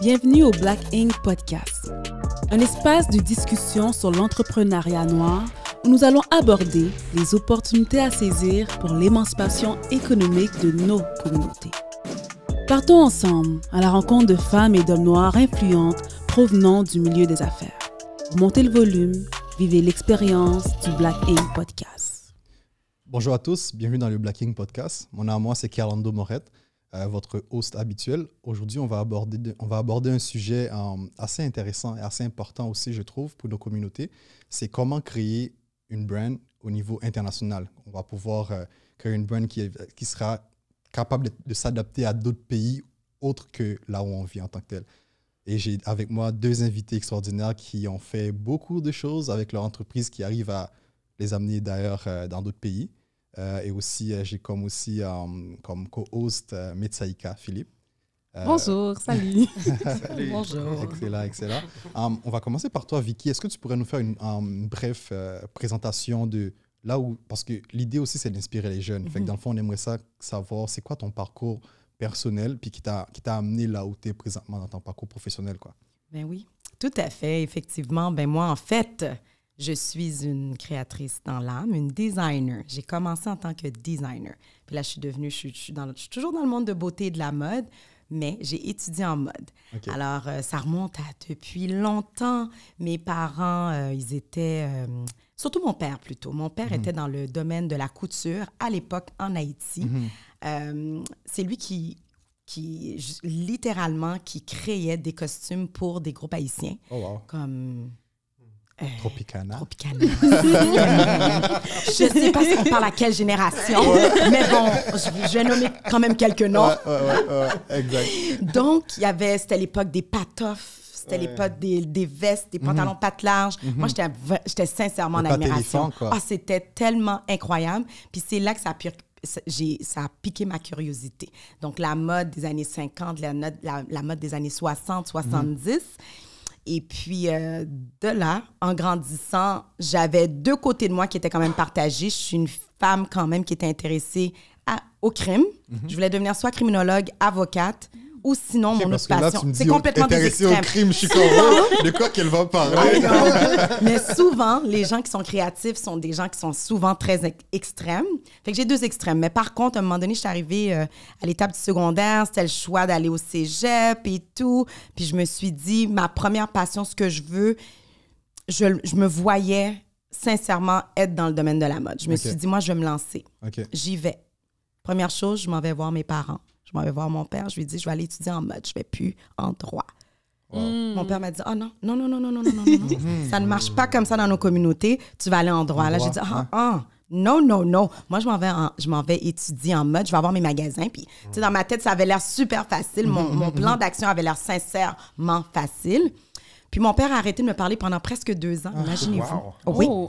Bienvenue au Black Ink Podcast, un espace de discussion sur l'entrepreneuriat noir où nous allons aborder les opportunités à saisir pour l'émancipation économique de nos communautés. Partons ensemble à la rencontre de femmes et d'hommes noirs influentes provenant du milieu des affaires. Montez le volume, vivez l'expérience du Black Ink Podcast. Bonjour à tous, bienvenue dans le Black Ink Podcast. Mon nom moi, c'est Carlando Morette votre host habituel. Aujourd'hui, on, va aborder un sujet euh, assez intéressant et assez important aussi, je trouve, pour nos communautés. C'est comment créer une brand au niveau international. On va pouvoir euh, créer une brand qui, sera capable de, s'adapter à d'autres pays autres que là où on vit en tant que tel. Et j'ai avec moi deux invités extraordinaires qui ont fait beaucoup de choses avec leur entreprise qui arrivent à les amener d'ailleurs euh, dans d'autres pays. Euh, et aussi, euh, j'ai comme aussi euh, comme co-host Metsaika Philippe. Bonjour, salut. Bonjour. Excellent, excellent. on va commencer par toi, Vicky. Est-ce que tu pourrais nous faire une, brève présentation de là où, parce que l'idée aussi, c'est d'inspirer les jeunes. Mm Fait mhm. dans le fond, on aimerait ça savoir, c'est quoi ton parcours personnel, puis qui t'a amené là où tu es présentement dans ton parcours professionnel, quoi. Ben oui, tout à fait, effectivement. Ben moi, en fait, je suis une créatrice dans l'âme, une designer. J'ai commencé en tant que designer. Puis là, je suis devenue, je suis, toujours dans le monde de beauté et de la mode, mais j'ai étudié en mode. Alors, euh, ça remonte à depuis longtemps. Mes parents, euh, ils étaient, euh, surtout mon père plutôt. Mon père mhm. était dans le domaine de la couture à l'époque en Haïti. Mhm. C'est lui qui qui littéralement qui créait des costumes pour des groupes haïtiens, oh wow. comme euh, Tropicana. Tropicana. je sais pas si on parle à quelle génération, mais bon, je, vais nommer quand même quelques noms. exact. Donc, il y avait, c'était l'époque des patoffes. C'était l'époque des, des, vestes, des pantalons mm pattes larges. Mhm. Moi, j'étais sincèrement en admiration. Ah, c'était tellement incroyable. Puis c'est là que ça a ça a piqué ma curiosité. Donc, la mode des années 50, la, la mode des années 60, 70. Mhm. Et puis, euh, de là, en grandissant, j'avais deux côtés de moi qui étaient quand même partagés. Je suis une femme quand même qui était intéressée au crime. Mhm. Je voulais devenir soit criminologue, avocate ou sinon mon autre passion. C'est complètement des extrêmes. au crime Chicago, de quoi qu'elle va parler. mais souvent, les gens qui sont créatifs sont des gens qui sont souvent très extrêmes. Fait que j'ai deux extrêmes. Mais par contre, à un moment donné, je suis arrivée euh, à l'étape du secondaire, c'était le choix d'aller au cégep et tout. Puis je me suis dit, ma première passion, ce que je veux, je, je me voyais sincèrement être dans le domaine de la mode. Je me suis dit, moi, je vais me lancer. J'y vais. Première chose, je m'en vais voir mes parents. Je m'en vais voir mon père, je lui dis, je vais aller étudier en mode, je vais plus en droit. Hmm. Mon père m'a dit, oh non, non, non, non, non, non, non, non, hmm. ça ne marche pas comme ça dans nos communautés, tu vas aller en droit. Là, j'ai dit, ah, ah, Non, non, non. Moi, je m'en vais, je m'en vais étudier en mode, je vais avoir mes magasins. Puis, tu sais, dans ma tête, ça avait l'air super facile. Mon, mon plan d'action avait l'air sincèrement facile. Puis mon père a arrêté de me parler pendant presque deux ans, ah, imaginez-vous. Oh oui, oh,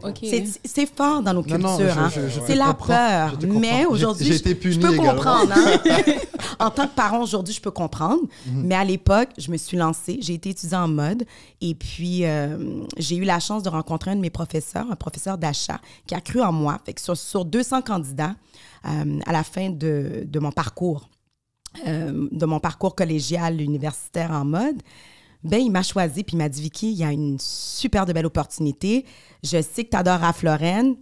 c'est fort dans nos cultures. Hein. C'est la peur. Mais aujourd'hui, je, peux comprendre. Hein? en tant que parent, aujourd'hui, je peux comprendre. Mhm. Mais à l'époque, je me suis lancée. J'ai été étudiante en mode. Et puis, euh, j'ai eu la chance de rencontrer un de mes professeurs, un professeur d'achat, qui a cru en moi. Fait que sur, 200 candidats, euh, à la fin de, mon parcours, euh, de mon parcours collégial, universitaire en mode, ben il m'a choisi puis il m'a dit Vicky, il y a une super de belle opportunité. Je sais que tu adores à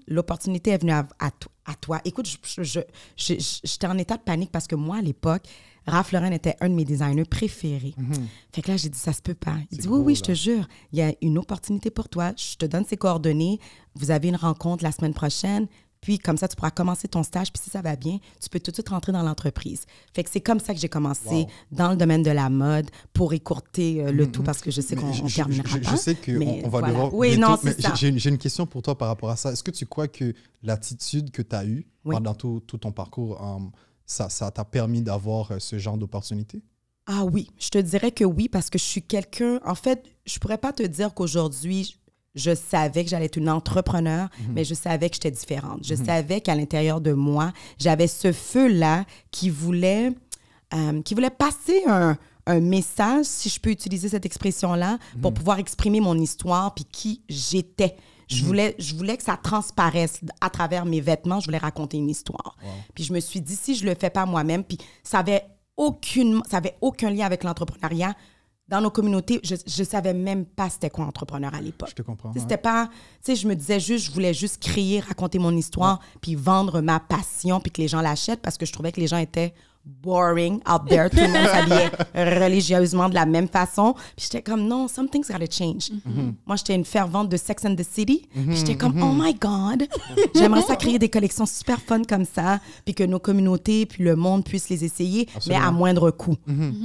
L'opportunité est venue à, toi. Écoute, j'étais je, en état de panique parce que moi, à l'époque, Raph Lauren était un de mes designers préférés. Mhm. Fait que là, j'ai dit, ça se peut pas. Il dit, oui, oui, je te jure, il y a une opportunité pour toi. Je te donne ses coordonnées. Vous avez une rencontre la semaine prochaine. Puis comme ça, tu pourras commencer ton stage. Puis si ça va bien, tu peux tout de suite rentrer dans l'entreprise. Fait que c'est comme ça que j'ai commencé dans le domaine de la mode pour écourter euh, le mm-hmm. tout parce que je sais qu'on terminera pas. Je sais qu'on va devoir. Oui, non, c'est ça. J'ai une question pour toi par rapport à ça. Est-ce que tu crois que l'attitude que tu as eue pendant tout, ton parcours, euh, ça t'a permis d'avoir euh, ce genre d'opportunité? Ah oui, je te dirais que oui parce que je suis quelqu'un. En fait, je pourrais pas te dire qu'aujourd'hui je savais que j'allais être une entrepreneur, mhm. mais je savais que j'étais différente. Je mhm. savais qu'à l'intérieur de moi, j'avais ce feu-là qui voulait, euh, qui voulait passer un, message, si je peux utiliser cette expression-là, pour mhm. pouvoir exprimer mon histoire puis qui j'étais. Je voulais, je voulais que ça transparaisse à travers mes vêtements. Je voulais raconter une histoire. Puis je me suis dit, si je le fais pas moi-même, puis ça avait aucun lien avec l'entrepreneuriat dans nos communautés, je ne savais même pas c'était quoi entrepreneur à l'époque. Je te comprends. C'était pas, tu je me disais juste, je voulais juste crier, raconter mon histoire, puis vendre ma passion, puis que les gens l'achètent parce que je trouvais que les gens étaient boring out there. Tout le monde s'habillait religieusement de la même façon. Puis j'étais comme, non, something's gotta change. Mm-hmm. Moi, j'étais une fervente de Sex and the City. Mm-hmm. j'étais comme, mm-hmm. oh my God, j'aimerais ça créer des collections super fun comme ça, puis que nos communautés, puis le monde puissent les essayer, mais à moindre coût.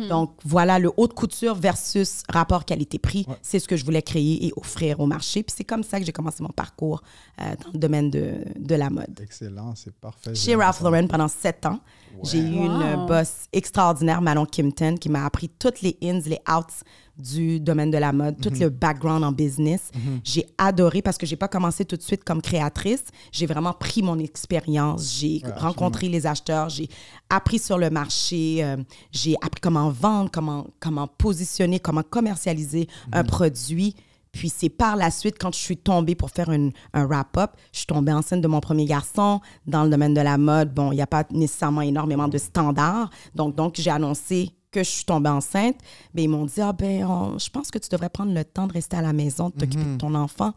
Donc voilà, le haut de couture versus rapport qualité-prix, c'est ce que je voulais créer et offrir au marché. Puis c'est comme ça que j'ai commencé mon parcours euh, dans le domaine de, de la mode. Excellent, c'est parfait. Chez Ralph Lauren pendant sept ans, j'ai eu une un ah. boss extraordinaire, Manon Kimpton, qui m'a appris toutes les ins, les outs du domaine de la mode, tout mhm. le background en business. Mhm. J'ai adoré parce que j'ai pas commencé tout de suite comme créatrice. J'ai vraiment pris mon expérience. J'ai ah, rencontré les acheteurs. J'ai appris sur le marché. Euh, j'ai appris comment vendre, comment, comment positionner, comment commercialiser un mhm. produit. Puis c'est par la suite, quand je suis tombée pour faire un wrap-up, je suis tombée enceinte de mon premier garçon dans le domaine de la mode. Bon, il n'y a pas nécessairement énormément de standards. Donc, donc j'ai annoncé que je suis tombée enceinte. Mais ben, ils m'ont dit, ah ben, je pense que tu devrais prendre le temps de rester à la maison, de t'occuper de mhm. ton enfant.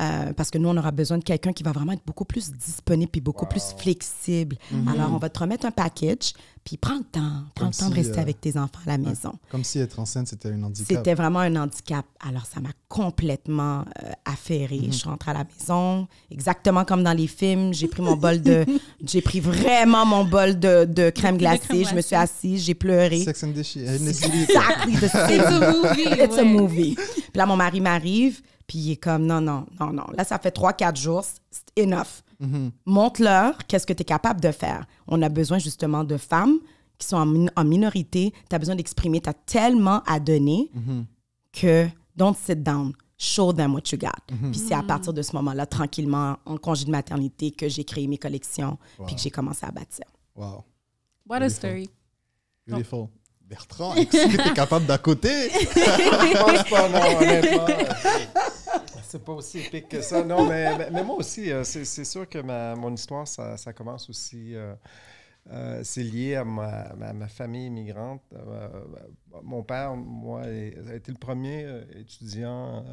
Euh, parce que nous, on aura besoin de quelqu'un qui va vraiment être beaucoup plus disponible et beaucoup plus flexible. Mhm. Alors, on va te remettre un package, puis prends le temps. Prends le temps de rester euh, avec tes enfants à la maison. Comme si être enceinte, c'était un handicap. C'était vraiment un handicap. Alors, ça m'a complètement euh, affairée. Mhm. Je rentre à la maison, exactement comme dans les films. J'ai pris mon bol de... j'ai pris vraiment mon bol de, crème glacée. je me suis assise, j'ai pleuré. Sex and the It's It's a movie. Puis là, mon mari m'arrive. Puis il est comme, non, non, non, non. Là, ça fait 3-4 jours, c'est enough. Mhm. Montre-leur qu'est-ce que tu es capable de faire. On a besoin justement de femmes qui sont en, minorité. Tu as besoin d'exprimer, tu as tellement à donner mhm. que don't sit down. Show them what you got. Mhm. Puis c'est à partir de ce moment-là, tranquillement, en congé de maternité, que j'ai créé mes collections, puis que j'ai commencé à bâtir. Wow. What a story. Beautiful. Bertrand, est-ce que tu es capable d'à côté? pas, non, c'est pas aussi épique que ça. Non, mais, moi aussi, euh, c'est sûr que ma, mon histoire, ça, commence aussi. Euh, euh, c'est lié à ma, famille immigrante. mon père, moi, a été le premier étudiant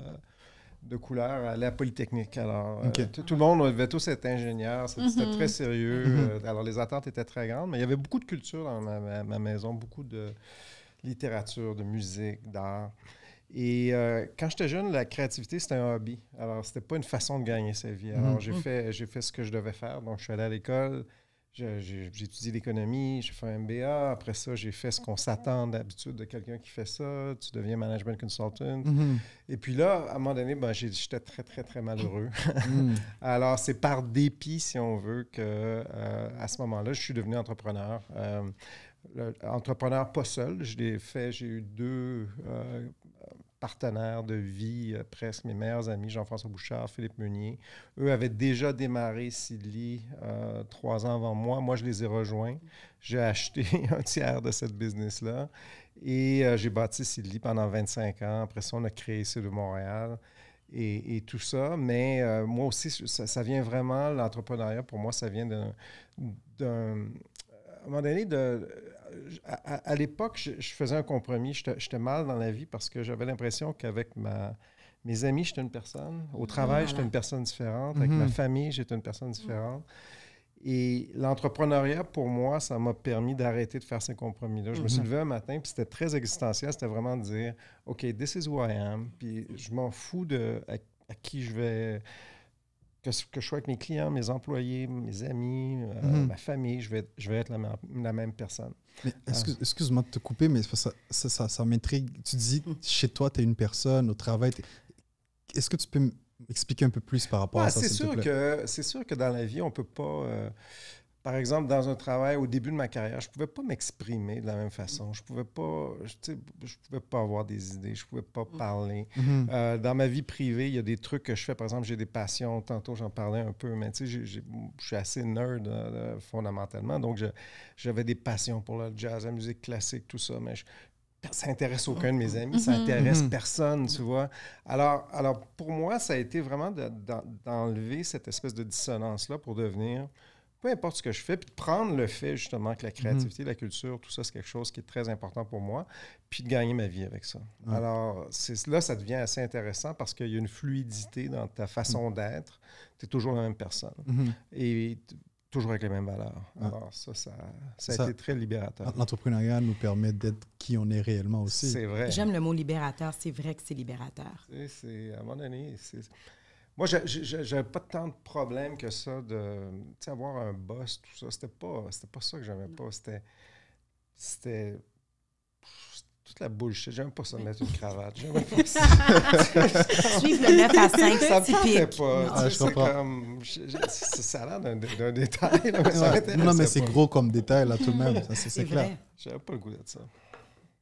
de couleur à la Polytechnique. Alors, tout, le monde devait tous être ingénieur, c'était mm-hmm. très sérieux. Mm-hmm. alors, les attentes étaient très grandes, mais il y avait beaucoup de culture dans ma maison, beaucoup de littérature, de musique, d'art. Et euh, quand j'étais jeune, la créativité, c'était un hobby. Alors, c'était pas une façon de gagner sa vie. Mm-hmm. Alors, mm. j'ai fait, ce que je devais faire. Donc, je suis allé à l'école, j'ai étudié l'économie, j'ai fait un MBA. Après ça, j'ai fait ce qu'on s'attend d'habitude de quelqu'un qui fait ça. Tu deviens management consultant. Mm-hmm. Et puis là, à un moment donné, ben, j'étais très, très, très malheureux. Mm. Alors, c'est par dépit, si on veut, que euh, à ce moment-là, je suis devenu entrepreneur. Euh, entrepreneur pas seul. Je l'ai fait, j'ai eu deux partenaires de vie, euh, presque mes meilleurs amis, Jean-François Bouchard, Philippe Meunier. Eux avaient déjà démarré Sidley euh, trois ans avant moi. Moi, je les ai rejoints. J'ai acheté un tiers de cette business-là et euh, j'ai bâti Sidley pendant 25 ans. Après ça, on a créé Cid de Montréal. Et, tout ça, mais moi aussi, ça, ça vient vraiment, l'entrepreneuriat, pour moi, ça vient d'un, à un moment donné, de, à, l'époque, je, faisais un compromis. J'étais mal dans la vie parce que j'avais l'impression qu'avec ma, mes amis, j'étais une personne. Au travail, j'étais une personne différente. Avec ma mhm. famille, j'étais une personne mhm. différente. Et l'entrepreneuriat, pour moi, ça m'a permis d'arrêter de faire ces compromis-là. Je me suis mhm. levé un matin, puis c'était très existentiel. C'était vraiment de dire, OK, this is who I am. Puis je m'en fous de à, qui je vais que je sois avec mes clients, mes employés, mes amis, euh, mhm. ma famille, je vais, être, je vais être la, même, la même personne. Euh, excuse-moi de te couper, mais ça, ça, ça, m'intrigue. Tu dis, mhm. chez toi, tu es une personne, au travail. Est-ce que tu peux m'expliquer un peu plus par rapport à ça? C'est sûr, que, sûr que dans la vie, on ne peut pas. Euh, par exemple, dans un travail au début de ma carrière, je ne pouvais pas m'exprimer de la même façon. Je ne pouvais pas, je, je pouvais pas avoir des idées, je ne pouvais pas parler. Mm. Mm-hmm. Euh, dans ma vie privée, il y a des trucs que je fais. Par exemple, j'ai des passions. Tantôt, j'en parlais un peu, mais je suis assez nerd euh, euh, fondamentalement. Donc, j'avais des passions pour le jazz, la musique classique, tout ça. Mais ça n'intéresse aucun de mes mm-hmm. amis, ça n'intéresse mm-hmm. personne, tu vois. Alors, alors, pour moi, ça a été vraiment d'enlever cette espèce de dissonance-là pour devenir peu importe ce que je fais, puis de prendre le fait justement que la mhm. créativité, la culture, tout ça, c'est quelque chose qui est très important pour moi, puis de gagner ma vie avec ça. Alors là, ça devient assez intéressant parce qu'il y a une fluidité dans ta façon mhm. d'être. Tu es toujours la même personne. Mhm. Et toujours avec les mêmes valeurs. Alors, ça, ça, a été très libérateur. L'entrepreneuriat nous permet d'être qui on est réellement aussi. C'est vrai. J'aime le mot libérateur. C'est vrai que c'est libérateur. C'est, à mon avis, c'est moi, j'avais pas tant de problèmes que ça de avoir un boss, tout ça. C'était pas, pas ça que j'aimais pas. C'était. C'était. Toute la Je J'aime pas ça mettre une cravate. J'aime pas ça. Suivre le 9 à 5, ça me plaît pas. Ah, je comprends. Comme, ça a l'air d'un détail. ça non, mais c'est gros comme détail, là, tout de même. C'est clair. J'avais pas le goût de ça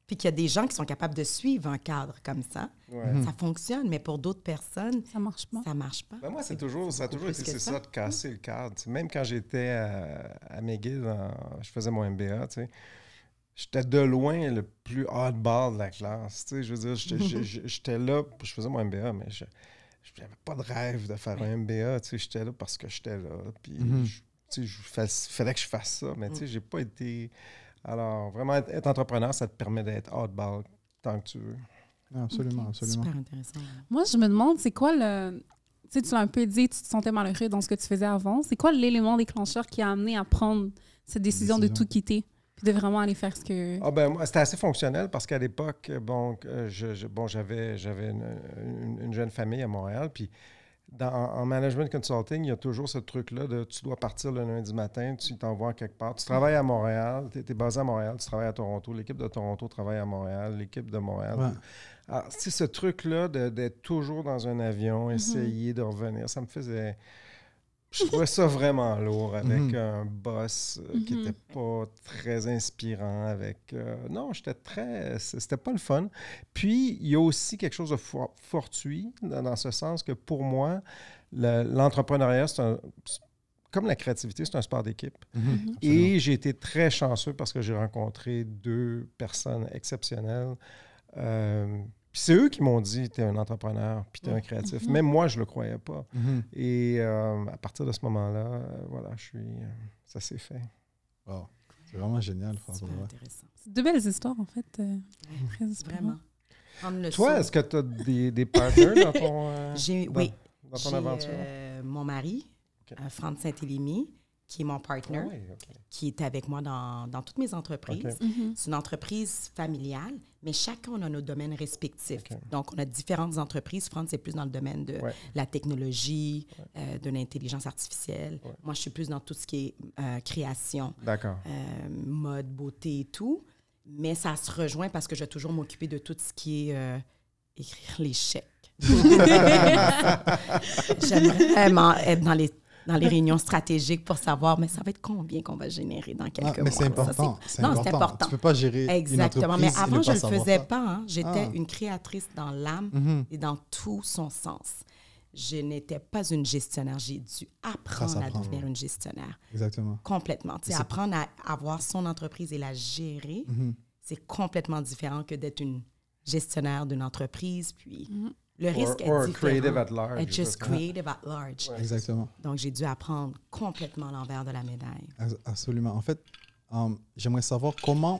puis qu'il y a des gens qui sont capables de suivre un cadre comme ça, mhm. ça fonctionne. Mais pour d'autres personnes, ça marche pas. Ça marche pas. Ben moi, c'est toujours, ça a toujours été ça. de casser le cadre. même quand j'étais à, à McGill, je faisais mon MBA, J'étais de loin le plus hardball de la classe. je veux dire, j'étais là, je faisais mon MBA, mais je n'avais pas de rêve de faire un MBA. j'étais là parce que j'étais là. Puis, mhm. tu il fallait que je fasse ça, mais tu sais, mm. j'ai pas été alors, vraiment, être, entrepreneur, ça te permet d'être hardball tant que tu veux. Ah, absolument, absolument. Super intéressant. Moi, je me demande, c'est quoi le. Tu sais, tu l'as un peu dit, tu te sentais malheureux dans ce que tu faisais avant. C'est quoi l'élément déclencheur qui a amené à prendre cette décision, de tout quitter? Puis de vraiment aller faire ce que. Ah ben, c'était assez fonctionnel parce qu'à l'époque, bon, euh, je, j'avais, j'avais une, une, jeune famille à Montréal, puis en management consulting, il y a toujours ce truc-là de tu dois partir le lundi matin, tu t'envoies quelque part. Tu travailles à Montréal, tu es, basé à Montréal, tu travailles à Toronto, l'équipe de Toronto travaille à Montréal, l'équipe de Montréal. Ouais. c'est ce truc-là d'être toujours dans un avion, mm-hmm. essayer de revenir, ça me faisait je trouvais ça vraiment lourd avec mhm. un boss euh, qui n'était mhm. pas très inspirant. Avec euh, non, j'étais très, c'était pas le fun. Puis il y a aussi quelque chose de fortuit dans, ce sens que pour moi, l'entrepreneuriat c'est comme la créativité, c'est un sport d'équipe. Mhm. Et j'ai été très chanceux parce que j'ai rencontré deux personnes exceptionnelles. Euh, puis c'est eux qui m'ont dit, tu es un entrepreneur, puis tu es un mm-hmm. créatif. Mm-hmm. Même moi, je le croyais pas. Mm-hmm. Et euh, à partir de ce moment-là, euh, voilà, je suis, euh, ça s'est fait. Wow. C'est vraiment génial, François. C'est deux belles histoires, en fait. vraiment. Le Toi, est-ce que tu as des, des partners dans ton, aventure? oui. ton aventure? mon mari, Franck Saint-Élimi qui est mon partner, ah qui est avec moi dans, dans toutes mes entreprises. Mm-hmm. C'est une entreprise familiale, mais chacun on a nos domaines respectifs. Donc, on a différentes entreprises. France, c'est plus dans le domaine de la technologie, euh, de l'intelligence artificielle. Moi, je suis plus dans tout ce qui est euh, création, euh, mode, beauté et tout. Mais ça se rejoint parce que je vais toujours m'occuper de tout ce qui est écrire les chèques. J'aime être dans les dans les réunions stratégiques pour savoir, mais ça va être combien qu'on va générer dans quelques ah, mais mois. Mais c'est important. non, c'est important. Tu peux pas gérer. Exactement. mais avant, je ne le faisais pas. Hein. J'étais ah. une créatrice dans l'âme mm-hmm. et dans tout son sens. Je n'étais pas une gestionnaire. J'ai dû apprendre à devenir une gestionnaire. Exactement. Complètement. Tu sais, apprendre à avoir son entreprise et la gérer, mm-hmm. c'est complètement différent que d'être une gestionnaire d'une entreprise, puis mm-hmm. Le risque est différent. creative at large. just creative at large. exactement. Donc, j'ai dû apprendre complètement l'envers de la médaille. Absolument. En fait, um, j'aimerais savoir comment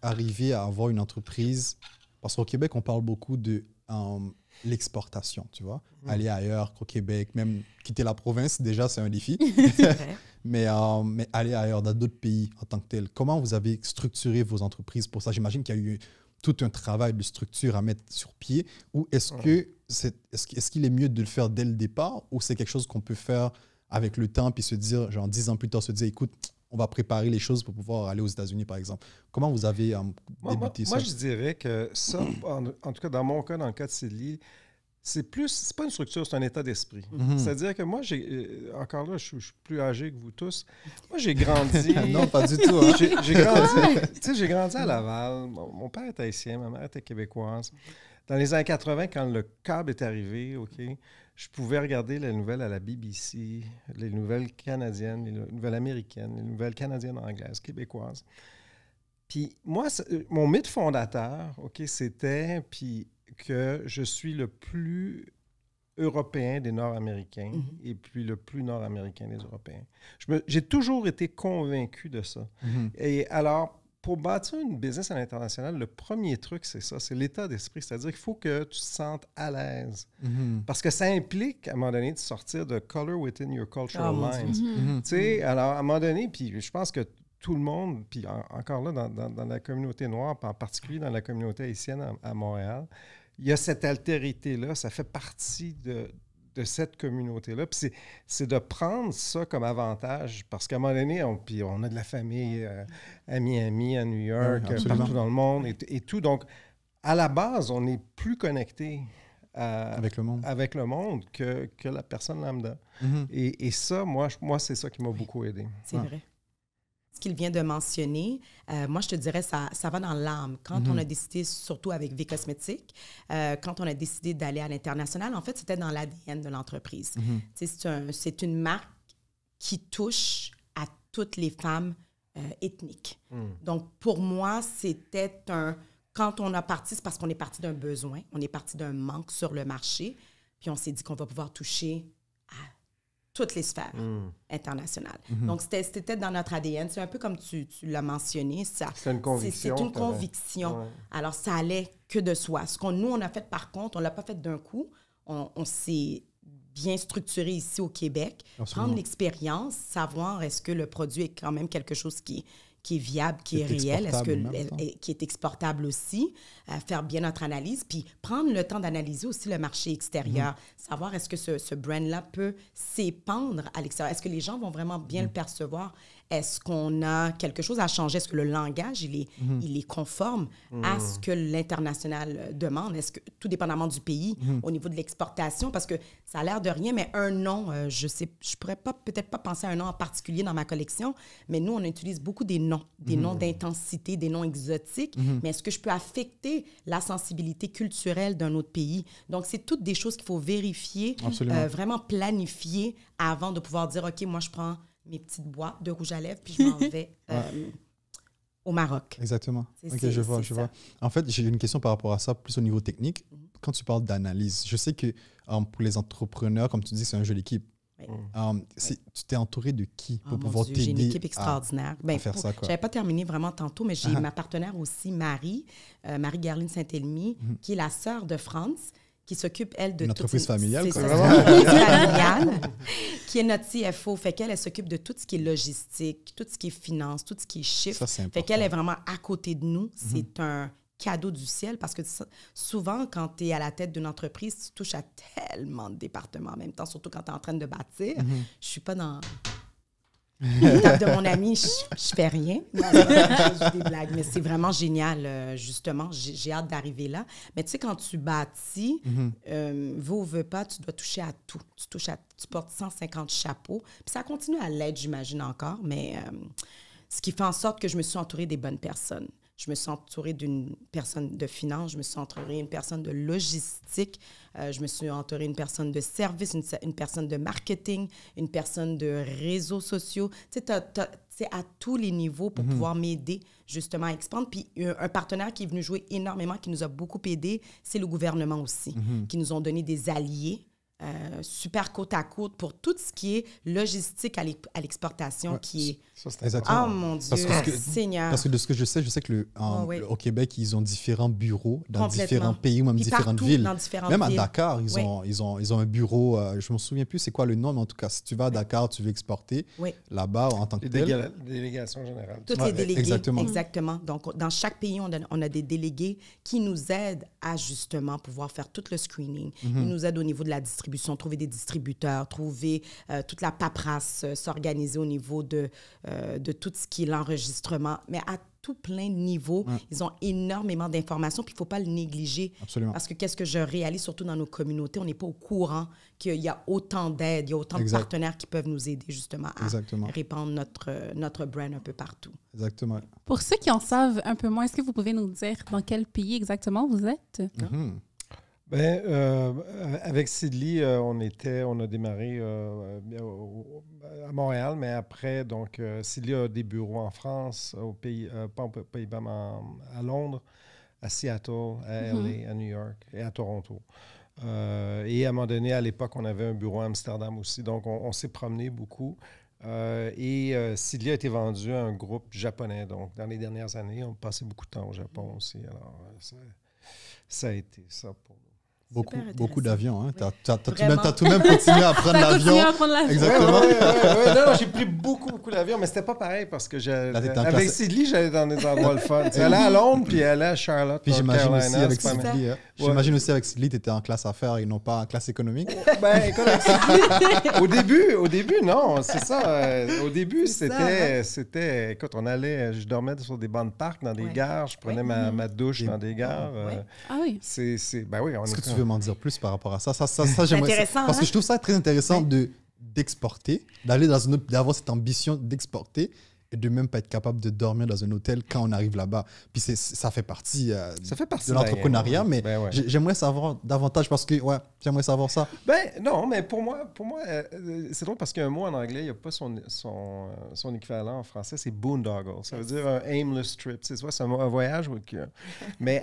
arriver à avoir une entreprise, parce qu'au Québec, on parle beaucoup de um, l'exportation, tu vois. Mm. Aller ailleurs qu'au Québec, même quitter la province, déjà, c'est un défi. mais, um, mais aller ailleurs, dans d'autres pays en tant que tel. Comment vous avez structuré vos entreprises pour ça J'imagine qu'il y a eu tout un travail de structure à mettre sur pied ou est-ce que c'est, est-ce, ce qu'il est mieux de le faire dès le départ ou c'est quelque chose qu'on peut faire avec le temps puis se dire, genre dix ans plus tard, se dire, écoute, on va préparer les choses pour pouvoir aller aux États-Unis, par exemple. Comment vous avez euh, débuté ça? Moi, je dirais que ça, en, en, tout cas, dans mon cas, dans le cas de Célie, c'est plus, c'est pas une structure, c'est un état d'esprit. Mhm. C'est-à-dire que moi, j'ai, euh, encore là, je, suis plus âgé que vous tous. Moi, j'ai grandi. non, pas du tout. Hein. J'ai, grandi, j'ai grandi à Laval. Mon, père était haïtien, ma mère était québécoise. Dans les années 80, quand le câble est arrivé, OK, je pouvais regarder les nouvelles à la BBC, les nouvelles canadiennes, les nouvelles américaines, les nouvelles canadiennes, anglaises, québécoises. Puis moi, euh, mon mythe fondateur, OK, c'était, puis que je suis le plus européen des Nord-Américains mhm. et puis le plus Nord-Américain des Européens. J'ai toujours été convaincu de ça. Mhm. Et alors, pour bâtir une business à l'international, le premier truc, c'est ça, c'est l'état d'esprit. C'est-à-dire qu'il faut que tu te sentes à l'aise. Mhm. Parce que ça implique, à un moment donné, de sortir de color within your cultural lines. Ah, tu sais, alors, à un moment donné, puis je pense que tout le monde, puis encore là, dans, la communauté noire, en particulier dans la communauté haïtienne à, Montréal, il y a cette altérité-là, ça fait partie de, cette communauté-là. Puis c'est de prendre ça comme avantage, parce qu'à un moment donné, on, puis on a de la famille euh, à Miami, à New York, euh, partout dans le monde et, tout. Donc, à la base, on est plus connecté euh, avec le monde, que, que la personne lambda. Mm-hmm. et, ça, moi, moi c'est ça qui m'a beaucoup aidé. C'est vrai qu'il vient de mentionner, euh, moi, je te dirais, ça, ça va dans l'âme. Quand mhm. on a décidé, surtout avec V Cosmétiques, euh, quand on a décidé d'aller à l'international, en fait, c'était dans l'ADN de l'entreprise. Mhm. C'est une marque qui touche à toutes les femmes euh, ethniques. Mhm. Donc, pour moi, c'était un... Quand on a parti, c'est parce qu'on est parti d'un besoin, on est parti d'un manque sur le marché, puis on s'est dit qu'on va pouvoir toucher toutes les sphères mm. internationales. Mm-hmm. Donc, c'était dans notre ADN. C'est un peu comme tu, l'as mentionné. C'est une conviction. C'est une conviction. Alors, ça allait que de soi. Ce qu'on nous, on a fait par contre, on ne l'a pas fait d'un coup. On, s'est bien structuré ici au Québec, prendre l'expérience, savoir est-ce que le produit est quand même quelque chose qui, qui est viable, qui est, réel, est-ce que, qui est exportable aussi, euh, faire bien notre analyse, puis prendre le temps d'analyser aussi le marché extérieur, mhm. savoir est-ce que ce, ce brand-là peut s'épandre à l'extérieur, est-ce que les gens vont vraiment bien mhm. le percevoir, est-ce qu'on a quelque chose à changer? Est-ce que le langage, il est, mhm. il est conforme à mhm. ce que l'international euh, demande? Est-ce que, tout dépendamment du pays, mhm. au niveau de l'exportation, parce que ça a l'air de rien, mais un nom, euh, je ne je pourrais pas, peut-être pas penser à un nom en particulier dans ma collection, mais nous, on utilise beaucoup des noms, des noms d'intensité, des noms exotiques, mais est-ce que je peux affecter la sensibilité culturelle d'un autre pays? Donc, c'est toutes des choses qu'il faut vérifier, euh, vraiment planifier avant de pouvoir dire, OK, moi, je prends mes petites boîtes de rouge à lèvres, puis je m'en vais euh, au Maroc. Exactement. Ok, je vois, je vois. En fait, j'ai une question par rapport à ça, plus au niveau technique. Mhm. Quand tu parles d'analyse, je sais que euh, pour les entrepreneurs, comme tu dis, c'est un jeu d'équipe. Euh, tu t'es entouré de qui pour oh pouvoir t'aider? J'ai une équipe extraordinaire. ben, Je n'avais pas terminé vraiment tantôt, mais j'ai ma partenaire aussi, Marie, Marie Garline Saint-Elmy, mhm. qui est la sœur de France, qui s'occupe, elle, de... Une entreprise familiale, ah qui est notre CFO. Fait qu'elle, s'occupe de tout ce qui est logistique, tout ce qui est finance, tout ce qui est chiffre. fait qu'elle est vraiment à côté de nous. Mhm. C'est un cadeau du ciel parce que souvent, quand tu es à la tête d'une entreprise, tu touches à tellement de départements en même temps, surtout quand tu es en train de bâtir. Mhm. Je suis pas dans de mon ami, je, ne fais rien. mais c'est vraiment génial, euh, justement. J'ai hâte d'arriver là. Mais tu sais, quand tu bâtis, mhm. euh, vous vous pas, tu dois toucher à tout. Tu touches portes 150 chapeaux. Puis ça continue à l'aide, j'imagine, encore. Mais euh, ce qui fait en sorte que je me suis entourée des bonnes personnes. Je me suis entourée d'une personne de finance, je me suis entourée d'une personne de logistique, euh, je me suis entourée d'une personne de service, une, personne de marketing, une personne de réseaux sociaux. Tu c'est à tous les niveaux pour mhm. pouvoir m'aider justement à expandre. Puis un, partenaire qui est venu jouer énormément, qui nous a beaucoup aidés, c'est le gouvernement aussi, mhm. qui nous ont donné des alliés. Euh, super côte à côte pour tout ce qui est logistique à l'exportation qui est ça, Oh mon Dieu, parce que, Seigneur. Parce que de ce que je sais, je sais que le, ah au Québec, ils ont différents bureaux dans différents pays ou même différentes villes. même à Dakar, ils, ont, ils, ont, ils ont un bureau, euh, je ne me souviens plus c'est quoi le nom, mais en tout cas, si tu vas à Dakar, tu veux exporter là-bas en tant que Délégation générale. Toutes les délégués. Exactement. exactement. Donc, dans chaque pays, on a, des délégués qui nous aident à justement pouvoir faire tout le screening. Mhm. Ils nous aident au niveau de la distribution, trouver des distributeurs, trouver euh, toute la paperasse, euh, s'organiser au niveau de euh, de tout ce qui est l'enregistrement. Mais à tout plein de niveaux, ils ont énormément d'informations, puis il ne faut pas le négliger. Parce que qu'est-ce que je réalise, surtout dans nos communautés, on n'est pas au courant qu'il y a autant d'aides, il y a autant de partenaires qui peuvent nous aider justement à répandre notre, euh, notre brand un peu partout. Exactement. Pour ceux qui en savent un peu moins, est-ce que vous pouvez nous dire dans quel pays exactement vous êtes? Mhm. Ben, euh, avec Sidley, euh, on était, on a démarré euh, à Montréal, mais après, donc Sidley a des bureaux en France, au pays, pays bas, à Londres, à Seattle, à mm-hmm. LA, à New York et à Toronto. et à un moment donné, à l'époque, on avait un bureau à Amsterdam aussi, donc on, s'est promené beaucoup. et Sidley a été vendu à un groupe japonais. Donc, dans les dernières années, on passait beaucoup de temps au Japon mm-hmm. aussi. Alors, ça, ça a été ça pour nous. Beaucoup, beaucoup d'avions. Hein. même T'as tout, tout, de même continué à prendre l'avion. Exactement. Ouais, ouais, non, non, j'ai pris beaucoup, beaucoup d'avions, mais c'était pas pareil parce que j'avais avec Sidley, j'allais dans des endroits le fun. Elle allait à Londres, puis elle allait à Charlotte. Puis j'imagine aussi avec Sidley. Hein. J'imagine aussi avec Sidley, tu en classe affaires et non pas en classe économique. ben, bah, écoute, au début, au début, non, c'est ça. Au début, c'était, hein. c'était, écoute, on allait, je dormais sur des bancs de parc, dans des gares, je prenais mm-hmm. ma, douche dans des gares. Euh, ah oui. C'est, c'est, ben oui, on Est-ce que tu veux m'en dire plus par rapport à ça? Ça, ça, ça j'aimerais. parce que hein. je trouve ça très intéressant de, d'exporter, d'aller dans une, d'avoir cette ambition d'exporter et de même pas être capable de dormir dans un hôtel quand on arrive là-bas. Puis ça fait partie, euh, ça fait partie de l'entrepreneuriat, mais ben j'aimerais savoir davantage parce que, ouais, j'aimerais savoir ça. Ben non, mais pour moi, pour moi euh, euh, c'est drôle parce qu'un mot en anglais, il n'y a pas son, son, son, équivalent en français, c'est boondoggle. Ça veut dire un aimless trip. C'est soit un, voyage ou que. Mais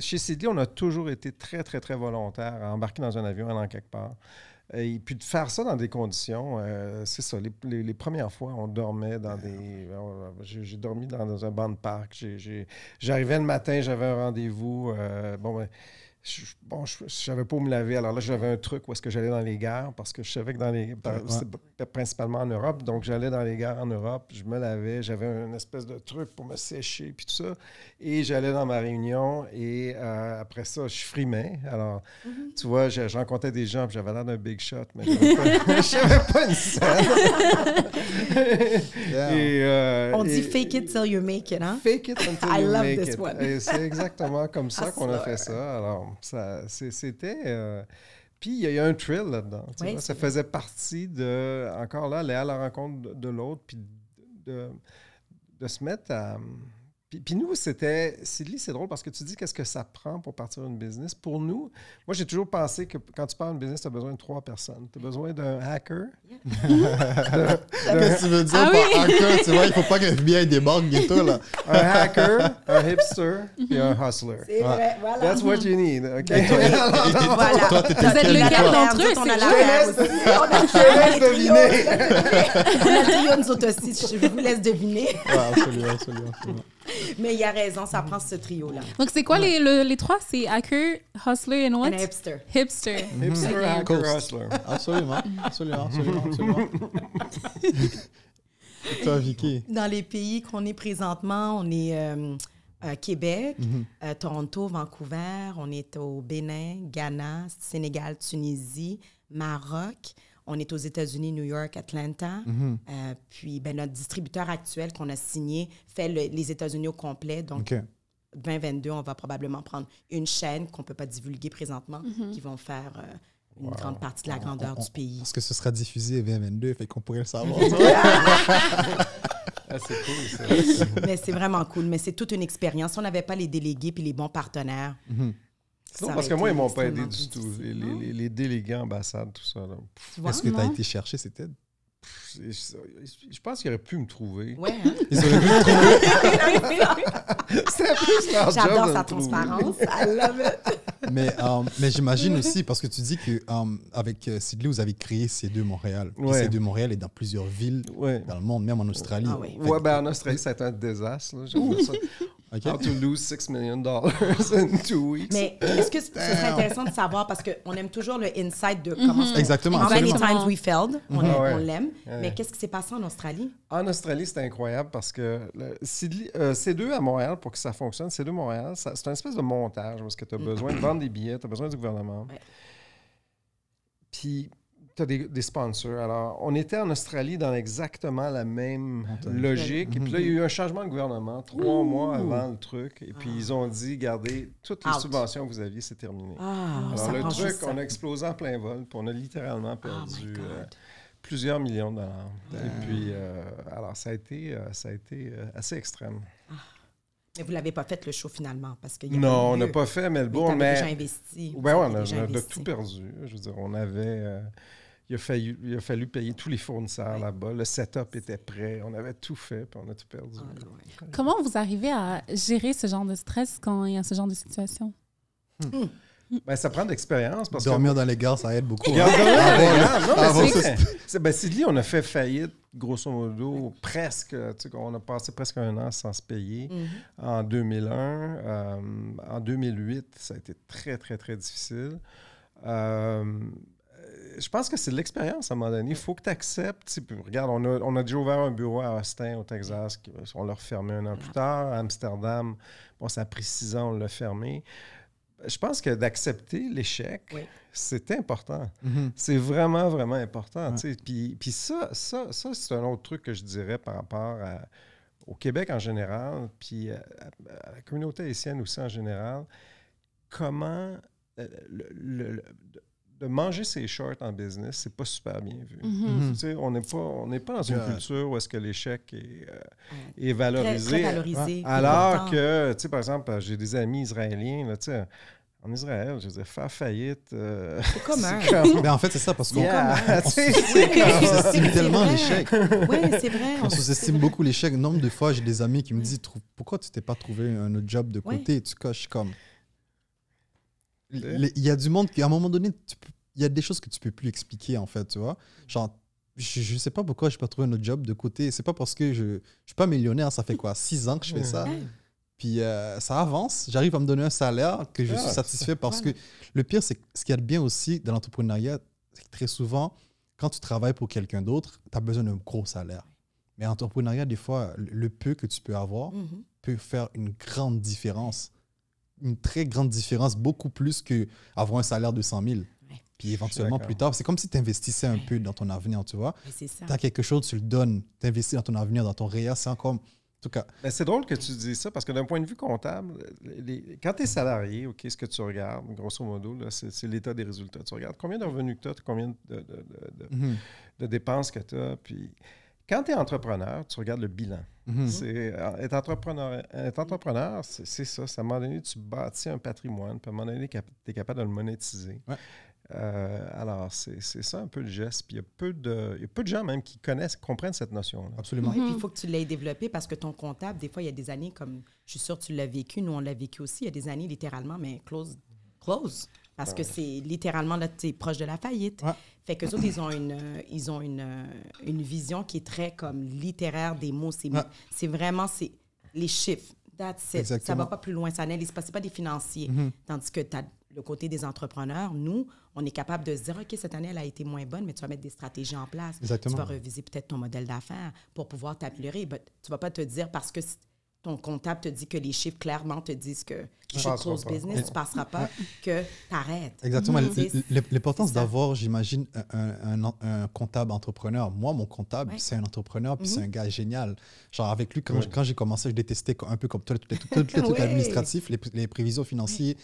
chez Sidley, on a toujours été très, très, très volontaire à embarquer dans un avion, en quelque part. Euh, et puis de faire ça dans des conditions, euh, c'est ça. Les, les, premières fois, on dormait dans ah, des. Euh, j'ai dormi dans, un banc de parc. J'arrivais le matin, j'avais un rendez-vous. bon, ben, bon, je savais pas où me laver. Alors là, j'avais un truc où est-ce que j'allais dans les gares, parce que je savais que dans les... principalement en Europe, donc j'allais dans les gares en Europe, je me lavais, j'avais une espèce de truc pour me sécher, puis tout ça. Et j'allais dans ma réunion, et euh, après ça, je frimais. Alors, mhm. tu vois, je, des gens, puis j'avais l'air d'un big shot, mais j'avais pas, une scène. Euh, On dit fake it till you make it, hein? Fake it until you make it. C'est exactement comme ça ah, qu'on a fait ça. Alors c'était. Euh, puis il y a eu un thrill là-dedans. ça faisait partie de, encore là, aller à la rencontre de, l'autre, puis de, se mettre à, puis, nous, c'était. c'est drôle parce que tu dis qu'est-ce que ça prend pour partir une business. Pour nous, moi, j'ai toujours pensé que quand tu pars une business, tu as besoin de trois personnes. Tu as besoin d'un hacker. Qu'est-ce que tu veux dire ah par hacker? Tu vois, il faut pas que FBI débarque et tout, là. Un hacker, un hipster, et un hustler. C'est vrai, voilà. That's what you need, OK? voilà. Vous êtes lequel d'entre eux? On a la Je te laisse deviner. On a trio, aussi. Je vous laisse deviner. absolument, absolument. absolument. Mais il y a raison, ça prend ce trio-là. Donc, c'est quoi les, les trois? C'est hacker, hustler et what? hipster. Hipster. Mm hacker, hustler. Absolument, absolument, absolument, Dans les pays qu'on est présentement, on est euh, euh, Québec, mhm. euh, Toronto, Vancouver, on est au Bénin, Ghana, Sénégal, Tunisie, Maroc. On est aux États-Unis, New York, Atlanta. Mm-hmm. Euh, puis ben, notre distributeur actuel qu'on a signé fait les États-Unis au complet. Donc, 2022, on va probablement prendre une chaîne qu'on ne peut pas divulguer présentement, mm-hmm. qui vont faire euh, une grande partie de la grandeur du pays. Parce que ce sera diffusé 2022, fait qu'on pourrait le savoir. Ah, c'est cool, Mais c'est vraiment cool. Mais c'est toute une expérience. on n'avait pas les délégués puis les bons partenaires, mm-hmm. Non, parce que moi, ils m'ont pas aidé du tout. Les, les, délégués ambassades, tout ça. Est-ce que tu as été chercher c'était Je pense qu'ils auraient pu me trouver. Ouais, hein? Ils auraient pu me trouver. C'est plus J'adore sa transparence. I love it. Mais, euh, mais j'imagine aussi, parce que tu dis que euh, avec euh, Sidley, vous avez créé C2 Montréal. Ouais. C2 Montréal est dans plusieurs villes dans le monde, même en Australie. Ah, oui, ben, en Australie, ça a été un désastre. Là, How to lose 6 million dollars in two weeks. Mais est-ce que c'est intéressant de savoir parce qu'on aime toujours le insight de comment mm-hmm. Exactement. How many times we failed, on mm-hmm. l'aime. Mais qu'est-ce qui s'est passé en Australie? En Australie, c'est incroyable parce que euh, C2 à Montréal, pour que ça fonctionne, C2 Montréal, c'est un espèce de montage parce que tu as besoin de vendre des billets, tu as besoin du gouvernement. Puis tu des, sponsors. Alors, on était en Australie dans exactement la même logique. Et puis là, il y a eu un changement de gouvernement trois mois avant le truc. Et puis ils ont dit, regardez, toutes les subventions que vous aviez, c'est terminé. Ah, alors, le truc, on a explosé en plein vol, puis on a littéralement oh perdu. Euh, plusieurs millions de dollars. Et puis, euh, alors, ça a été, euh, ça a été assez extrême. Ah. Mais vous ne l'avez pas fait le show finalement parce qu'il Non, on n'a pas fait Melbourne, mais. mais déjà investi. Oui, on a, tout perdu. Je veux dire, on avait il a, fallu, payer tous les fournisseurs là-bas. Le setup était prêt. On avait tout fait, puis on a tout perdu. Ah, Comment vous arrivez à gérer ce genre de stress quand il y a ce genre de situation? Hmm. Hmm. Ben, ça prend de l'expérience. Dormir dans les gares, ça aide beaucoup. Hein. c'est ben, on a fait faillite, grosso modo, presque. on a passé presque un an sans se payer. Mhm. En 2001, euh, en 2008, ça a été très, très, très difficile. Euh, je pense que c'est de l'expérience à un moment donné. Il faut que tu acceptes. Regarde, on a, on a, déjà ouvert un bureau à Austin, au Texas. On l'a refermé un an plus tard. À Amsterdam, bon, ça a on l'a fermé. Je pense que d'accepter l'échec, c'est important. Mm-hmm. C'est vraiment, vraiment important. Puis, ça, ça, ça c'est un autre truc que je dirais par rapport au Québec en général, puis euh, à, la communauté haïtienne aussi en général. Comment euh, le, de manger ses shorts en business, c'est pas super bien vu. Mhm. Mhm. On n'est pas, on n'est pas dans une culture où est-ce que l'échec est, euh, est, valorisé. Alors que, par exemple, j'ai des amis israéliens, en Israël, je veux dire, faire faillite. comment euh, c'est ben, en fait, c'est ça, parce qu'on sous-estime ah, tellement l'échec. Oui, c'est vrai. On, sous-estime beaucoup l'échec. Nombre de fois, j'ai des amis qui me disent Pourquoi tu t'es pas trouvé un autre job de côté Tu coches comme. Il y a du monde qui, à un moment donné, il y a des choses que tu peux plus expliquer, en fait, tu vois. Mm. Genre, je, ne sais pas pourquoi je n'ai pas trouvé un autre job de côté. C'est pas parce que je, je suis pas millionnaire, ça fait quoi, six ans que je fais ça. Puis euh, ça avance, j'arrive à me donner un salaire que je suis ah, satisfait parce que le pire, c'est ce qu'il y a de bien aussi dans l'entrepreneuriat, c'est que très souvent, quand tu travailles pour quelqu'un d'autre, tu as besoin d'un gros salaire. Mais en entrepreneuriat, des fois, le peu que tu peux avoir mm-hmm. peut faire une grande différence une très grande différence, beaucoup plus qu'avoir un salaire de 100 000. Puis éventuellement plus tard, c'est comme si tu investissais un peu dans ton avenir, tu vois. Tu as quelque chose, tu le donnes, tu investis dans ton avenir, dans ton REA, c'est encore. En tout cas. Ben, c'est drôle que tu dises ça parce que d'un point de vue comptable, quand tu es salarié, OK, ce que tu regardes, grosso modo, c'est, l'état des résultats. Tu regardes combien de revenus que tu as, combien mhm. de, dépenses que tu as, puis quand tu es entrepreneur, tu regardes le bilan. Mhm. Euh, être entrepreneur, entrepreneur c'est ça. À un moment donné, tu bâtis un patrimoine, à un moment donné, tu es capable de le monétiser. Euh, alors, c'est ça un peu le geste. Puis il y, a peu de, peu de gens même qui connaissent, comprennent cette notion-là. Absolument. Mhm. il faut que tu l'aies développé parce que ton comptable, des fois, il y a des années, comme je suis sûr, que tu l'as vécu, nous on l'a vécu aussi, il y a des années littéralement, mais close. Close. Parce ben que c'est littéralement, là, tu es proche de la faillite. Fait que autres, ils ont une, ils ont une, euh, une, vision qui est très comme littéraire des mots. C'est vraiment c'est les chiffres. That's it. Ça va pas plus loin. Ça n'est pas. pas des financiers. Mm-hmm. Tandis que tu as le côté des entrepreneurs. Nous, on est capable de se dire, OK, cette année, elle a été moins bonne, mais tu vas mettre des stratégies en place. Tu vas reviser peut-être ton modèle d'affaires pour pouvoir t'améliorer. Tu ne vas pas te dire parce que ton comptable te dit que les chiffres clairement te disent que tu close business, tu passeras pas, que tu Exactement. L'importance d'avoir, j'imagine, un, comptable entrepreneur. Moi, mon comptable, c'est un entrepreneur, puis c'est mhm. un gars génial. Genre, avec lui, quand, j'ai commencé, je détestais un peu comme tout les trucs administratifs, les, les prévisions financières.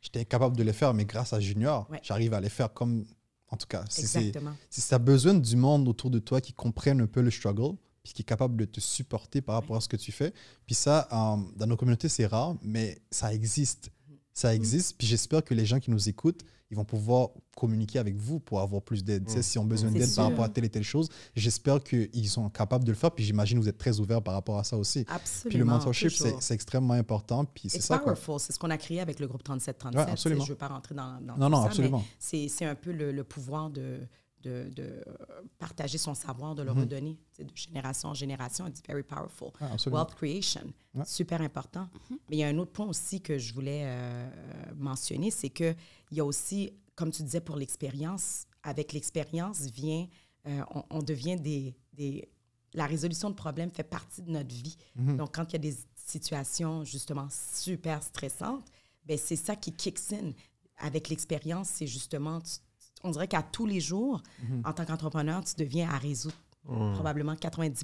J'étais incapable de les faire, mais grâce à Junior, j'arrive à les faire comme en tout cas, si, si tu as besoin du monde autour de toi qui comprenne un peu le struggle, puis qui est capable de te supporter par rapport à ce que tu fais. Puis ça, dans nos communautés, c'est rare, mais ça existe. Ça mm. existe. Puis j'espère que les gens qui nous écoutent, ils vont pouvoir communiquer avec vous pour avoir plus d'aide. Si on a besoin d'aide par rapport à telle et telle chose, j'espère qu'ils sont capables de le faire. Puis j'imagine que vous êtes très ouverts par rapport à ça aussi. Puis le mentorship, c'est extrêmement important. Puis c'est ça. C'est ce qu'on a créé avec le groupe 3737. 37 absolument. Je ne veux pas rentrer dans, non, non, absolument. C'est un peu le pouvoir de de, euh, partager son savoir, de le mhm. redonner de génération en génération. It's very powerful. Ah, Wealth creation, super important. Mhm. Mais il y a un autre point aussi que je voulais euh, mentionner, c'est qu'il y a aussi, comme tu disais, pour l'expérience, avec l'expérience vient, euh, on, devient des, La résolution de problèmes fait partie de notre vie. Mhm. Donc, quand il y a des situations justement super stressantes, ben, c'est ça qui kicks in. Avec l'expérience, c'est justement, on dirait qu'à tous les jours, mhm. en tant qu'entrepreneur, tu deviens à résoudre. Probablement 90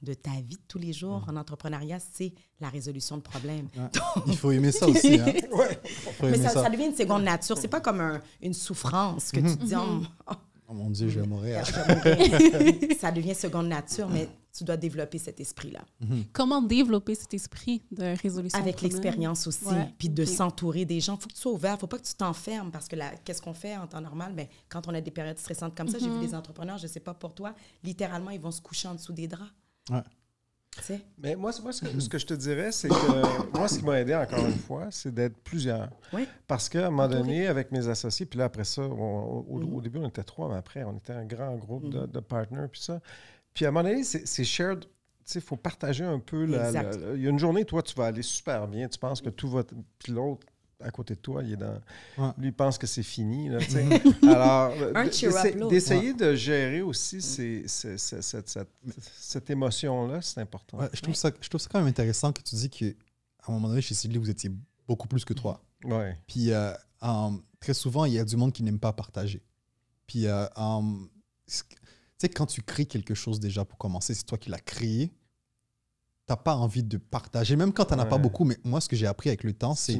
de ta vie de tous les jours en entrepreneuriat, c'est la résolution de problèmes. Il faut aimer ça aussi. Hein. Mais ça, devient une seconde nature. C'est pas comme une souffrance que tu te mhm. dis. Mhm. Oh, oh, Oh mon Dieu, je vais mourir. ça devient seconde nature, mais tu dois développer cet esprit-là. Mhm. Comment développer cet esprit de résolution? Avec l'expérience aussi, puis de s'entourer des gens. Il faut que tu sois ouvert, il ne faut pas que tu t'enfermes parce que qu'est-ce qu'on fait en temps normal? Ben, quand on a des périodes stressantes comme ça, j'ai vu mhm. des entrepreneurs, je ne sais pas pour toi, littéralement, ils vont se coucher en dessous des draps. Mais moi, ce, mm-hmm. que, je te dirais, c'est que moi, ce qui m'a aidé encore une fois, c'est d'être plusieurs. Oui. Parce qu'à un moment donné, avec mes associés, puis là, après ça, au, mm-hmm. début, on était trois, mais après, on était un grand groupe de, mm-hmm. partners, puis ça. Puis à un moment donné, c'est shared. Il faut partager un peu. il y a une journée, toi, tu vas aller super bien, tu penses que tout va. Puis l'autre, à côté de toi, il est lui pense que c'est fini. Alors, euh, d'essayer de gérer aussi mm. cette, émotion-là, c'est important. je, trouve ça, je trouve quand même intéressant que tu dis qu'à un moment donné, chez Sylvie, vous étiez beaucoup plus que trois. Mm. Puis euh, très souvent, il y a du monde qui n'aime pas partager. Puis, euh, quand tu crées quelque chose déjà pour commencer, c'est toi qui l'as créé n'as pas envie de partager, même quand n'en as pas beaucoup. Mais moi, ce que j'ai appris avec le temps, c'est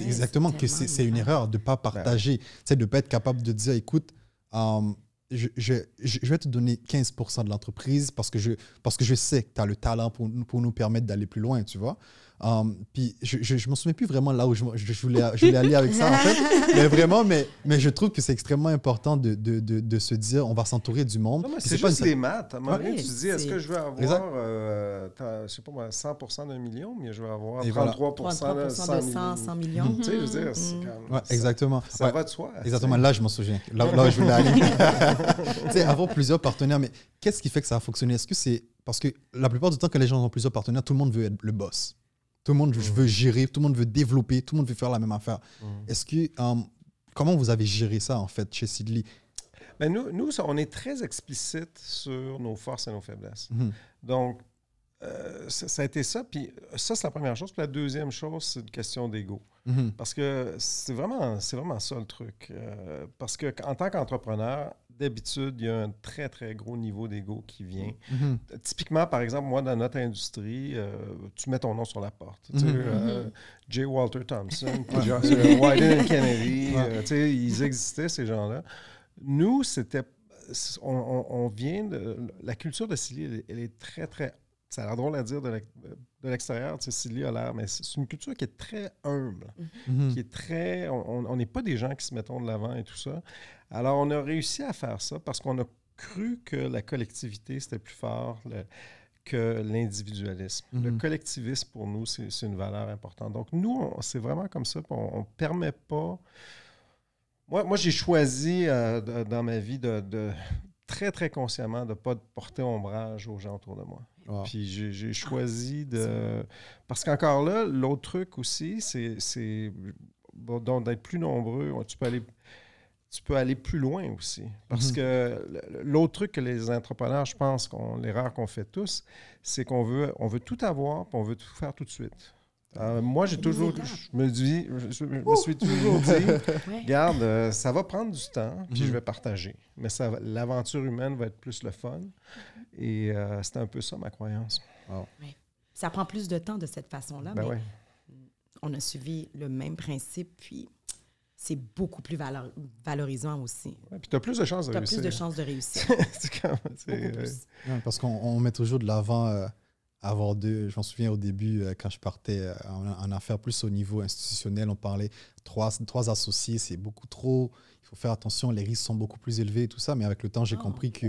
exactement que c'est une erreur de pas partager, c'est de pas être capable de dire, écoute, euh, je, vais te donner 15% de l'entreprise parce que je que je sais que tu as le talent pour, pour nous permettre d'aller plus loin, tu vois. Um, puis je, je, m'en souviens plus vraiment là où je, je, voulais, je voulais aller avec ça, en fait. Mais vraiment, mais, mais je trouve que c'est extrêmement important de, de, de, se dire on va s'entourer du monde. C'est juste pas des maths. À un ah tu dis est-ce que je veux avoir, euh, je sais pas moi, 100 d'un million, mais je veux avoir 33, de 100, 100, millions. Tu sais, je veux dire, mm-hmm. exactement. Ça, va de soi. Exactement, là, je m'en souviens. Là, là je voulais aller. tu sais, avoir plusieurs partenaires, mais qu'est-ce qui fait que ça a fonctionné Est-ce que c'est. Parce que la plupart du temps, quand les gens ont plusieurs partenaires, tout le monde veut être le boss. Tout le monde mm. veut gérer, tout le monde veut développer, tout le monde veut faire la même affaire. Mm. Est-ce que euh, comment vous avez géré ça en fait chez Sidley ben, nous, nous, on est très explicite sur nos forces et nos faiblesses. Mm-hmm. Donc, euh, ça, a été ça. Puis ça, c'est la première chose. Puis la deuxième chose, c'est une question d'ego. Mm-hmm. Parce que c'est vraiment, c'est vraiment ça le truc. Euh, parce que en tant qu'entrepreneur, d'habitude, il y a un très, très gros niveau d'ego qui vient. Mm-hmm. Typiquement, par exemple, moi, dans notre industrie, euh, tu mets ton nom sur la porte. Mm-hmm. Euh, mm-hmm. J. Walter Thompson, euh, Wyden Kennedy, ils existaient, ces gens-là. Nous, c'était... On, vient de... La culture de Silly, elle est très, très ça a l'air drôle à dire de euh, l'extérieur, tu a l'air, mais c'est une culture qui est très humble, mm-hmm. qui est très... On n'est pas des gens qui se mettons de l'avant et tout ça. Alors, on a réussi à faire ça parce qu'on a cru que la collectivité, c'était plus fort que l'individualisme. Le mm-hmm. collectivisme, pour nous, c'est une valeur importante. Donc, nous, c'est vraiment comme ça, on ne permet pas... Moi, moi j'ai choisi euh, dans ma vie de, de très, très consciemment de ne pas porter ombrage aux gens autour de moi. Puis j'ai ah, choisi de. Parce qu'encore là, l'autre truc aussi, c'est d'être plus nombreux. Tu peux aller. Tu peux aller plus loin aussi. Parce mhm. que l'autre truc que les entrepreneurs, je pense, qu'on l'erreur qu'on fait tous, c'est qu'on veut, on veut tout avoir, on veut tout faire tout de suite. Euh, moi, j'ai toujours, je me dis, je, suis toujours dit, regarde, euh, ça va prendre du temps, puis je mhm. vais partager. Mais ça, l'aventure humaine va être plus le fun. Et euh, c'est un peu ça ma croyance. Ça prend plus de temps de cette façon-là, ben mais on a suivi le même principe, puis c'est beaucoup plus valorisant aussi. puis tu as plus de chances de réussir. Tu plus de chances de réussir. Parce qu'on met toujours de l'avant avoir deux. Je m'en souviens au début, euh, quand je partais euh, en, affaire affaires plus au niveau institutionnel, on parlait trois, trois associés, c'est beaucoup trop il faut faire attention, les risques sont beaucoup plus élevés et tout ça. Mais avec le temps, j'ai ah. compris que.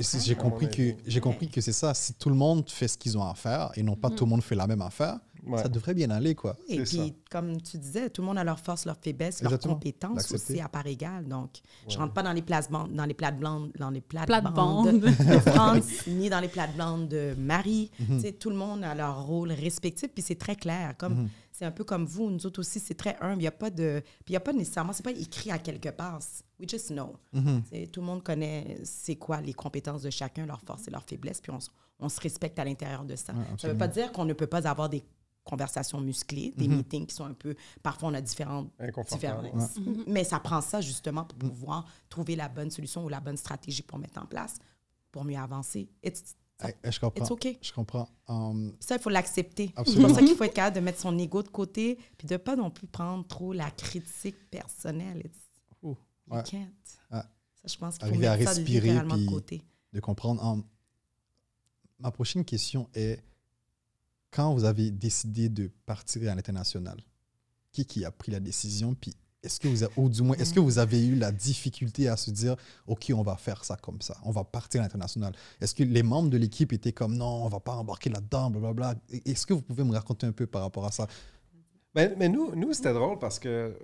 j'ai compris, que, j'ai compris que c'est ça. Si tout le monde fait ce qu'ils ont à faire et non pas tout le mm. monde fait la même affaire, ça devrait bien aller. Quoi. Et puis, comme tu disais, tout le monde a leurs forces, leurs faiblesses, leurs compétences aussi à part égale. Donc, je ne rentre pas dans les plates-bandes dans les plates bandes, dans les plates -bandes. de France, ni dans les plates-bandes de Marie. Mm Tout le monde a leur rôle respectif, puis c'est très clair. Comme. Mm-hmm c'est un peu comme vous, nous autres aussi, c'est très humble. Il n'y a pas de. Puis il n'y a pas nécessairement. C'est pas écrit à quelque part. We just know. Mm-hmm. Tout le monde connaît c'est quoi les compétences de chacun, leurs forces et leurs faiblesses. Puis on, se respecte à l'intérieur de ça. ça ne veut pas dire qu'on ne peut pas avoir des conversations musclées, des mm-hmm. meetings qui sont un peu. Parfois, on a différentes différences. Mm-hmm. Mais ça prend ça justement pour mm. pouvoir trouver la bonne solution ou la bonne stratégie pour mettre en place pour mieux avancer. It's je comprends. Je comprends. Um, ça, il faut l'accepter. C'est pour ça qu'il faut être capable de mettre son ego de côté puis de pas non plus prendre trop la critique personnelle. Ça, je pense qu'il faut mettre ça littéralement de côté. De comprendre. Um, ma prochaine question est quand vous avez décidé de partir à l'international, qui qui a pris la décision puis est-ce que vous, du moins, est-ce que vous avez eu la difficulté à se dire, OK, on va faire ça comme ça, on va partir à l'international? Est-ce que les membres de l'équipe étaient comme, non, on va pas embarquer là-dedans, blablabla? Est-ce que vous pouvez me raconter un peu par rapport à ça? Ben, mais nous, nous c'était drôle parce que, euh,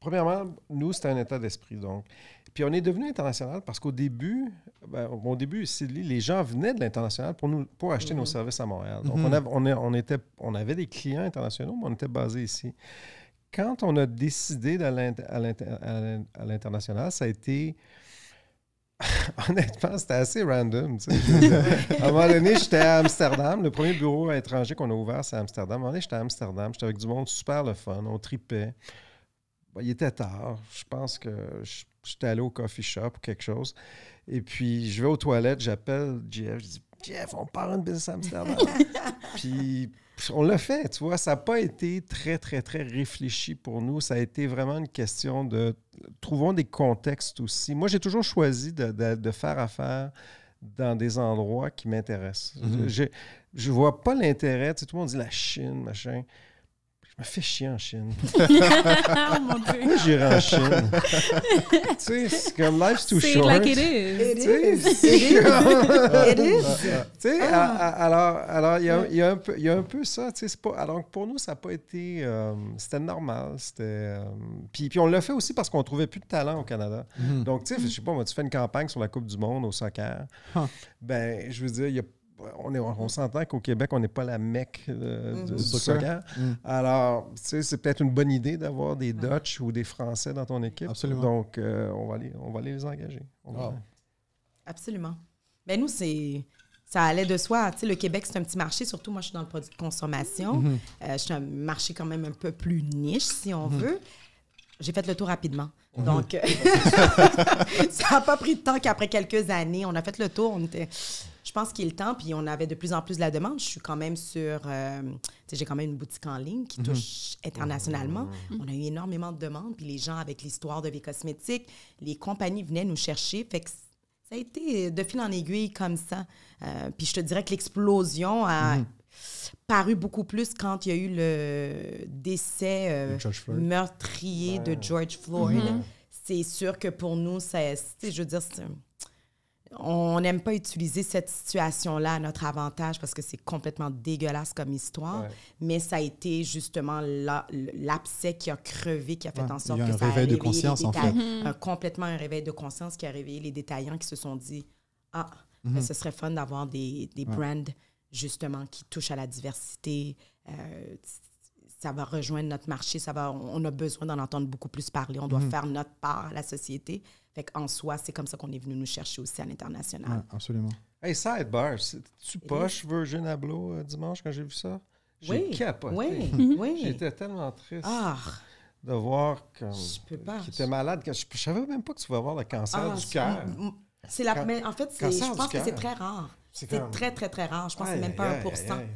premièrement, nous, c'était un état d'esprit. Donc, puis on est devenu international parce qu'au début, ben, au début, les gens venaient de l'international pour, nous, pour acheter nos mhm. services à Montréal. Donc, mhm. on, avait, on, était, on avait des clients internationaux, mais on était basé ici quand on a décidé d'aller à l'international, ça a été. Honnêtement, c'était assez random. à un moment donné, j'étais à Amsterdam. Le premier bureau à étranger qu'on a ouvert, c'est à Amsterdam. À un moment donné, j'étais à Amsterdam. J'étais avec du monde super le fun. On tripait. il était tard. Je pense que j'étais allé au coffee shop ou quelque chose. Et puis, je vais aux toilettes. J'appelle Jeff. Je dis Jeff, on part une business à Amsterdam. puis on l'a fait, tu vois. Ça n'a pas été très, très, très réfléchi pour nous. Ça a été vraiment une question de. Trouvons des contextes aussi. Moi, j'ai toujours choisi de, faire affaire dans des endroits qui m'intéressent. Mm-hmm. Je ne vois pas l'intérêt. Tu sais, tout le monde dit la Chine, machin fait fais chier en Chine. oh mon en Chine. tu sais, c'est comme life's too short. it is. It is. it is. Tu sais, ah. alors, alors, il y a, un peu ça. Tu pas, alors, pour nous, ça n'a pas été. Euh, c'était normal. C'était. Euh, puis, puis, on l'a fait aussi parce qu'on trouvait plus de talent au Canada. Mhm. Donc, tu sais, je sais pas, moi, tu fais une campagne sur la Coupe du Monde au soccer. Ben, je veux dire, il y a on, est, s'entend qu'au Québec, on n'est pas la mecque de euh, mhm. du mm. Alors, tu sais, c'est peut-être une bonne idée d'avoir des Dutch ou des Français dans ton équipe. Absolument. Donc, euh, on, va aller, on va les engager. Absolument. Mais ben, nous, c'est ça allait de soi. Tu sais, le Québec, c'est un petit marché, surtout moi, je suis dans le produit de consommation. C'est mm-hmm. euh, je un marché quand même un peu plus niche, si on mm-hmm. veut. J'ai fait le tour rapidement. Mm-hmm. Donc, ça n'a pas pris de temps qu'après quelques années, on a fait le tour. On était je pense qu'il est temps, puis on avait de plus en plus de la demande. Je suis quand même sur. Euh, j'ai quand même une boutique en ligne qui mhm. touche internationalement. Mhm. On a eu énormément de demandes, puis les gens avec l'histoire de vie cosmétique, les compagnies venaient nous chercher. Fait que ça a été de fil en aiguille comme ça. Euh, puis je te dirais que l'explosion a. Mhm. paru beaucoup plus quand il y a eu le décès meurtrier de George Floyd. C'est sûr que pour nous, ça, je veux dire, on n'aime pas utiliser cette situation-là à notre avantage parce que c'est complètement dégueulasse comme histoire, mais ça a été justement l'abcès qui a crevé, qui a fait en sorte que ça a réveillé de conscience, en fait. complètement un réveil de conscience qui a réveillé les détaillants qui se sont dit Ah, mm-hmm. ben, ce serait fun d'avoir des, brands justement qui touchent à la diversité. Euh, ça va rejoindre notre marché, ça va, on a besoin d'en entendre beaucoup plus parler, on doit mm-hmm. faire notre part à la société en soi, c'est comme ça qu'on est venu nous chercher aussi à l'international. absolument. Hey, Sidebar, tu poches Virgin Abloh euh, dimanche quand j'ai vu ça? J'ai oui, capoté. Oui, oui. J'étais tellement triste. Ah. de voir comme, était malade. Je ne savais même pas que tu pouvais avoir le cancer ah, du cœur. mais en fait, je pense que c'est très rare. C'était très, très, très rare. Je pense que c'est même pas 1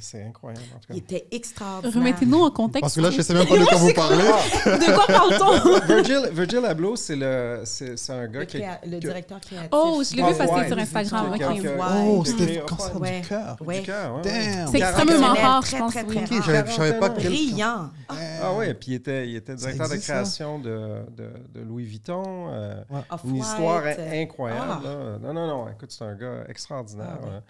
C'est incroyable. En tout cas. Il était extraordinaire. Remettez-nous en contexte. Parce que là, je ne sais même pas de quoi vous parlez. de quoi parle-t-on? Virgil, Virgil Abloh, c'est un gars qui. Le directeur créatif. Oh, je l'ai vu passer sur Instagram. Okay. Okay. Oh, c'était le du cœur. C'est extrêmement rare, je pense. Je savais pas Brillant. Ah, ah oui, puis il était, directeur de création de, de, Louis Vuitton. Euh, une histoire euh. incroyable. Ah. Non, non, non. Écoute, c'est un gars ah, extraordinaire. Hein.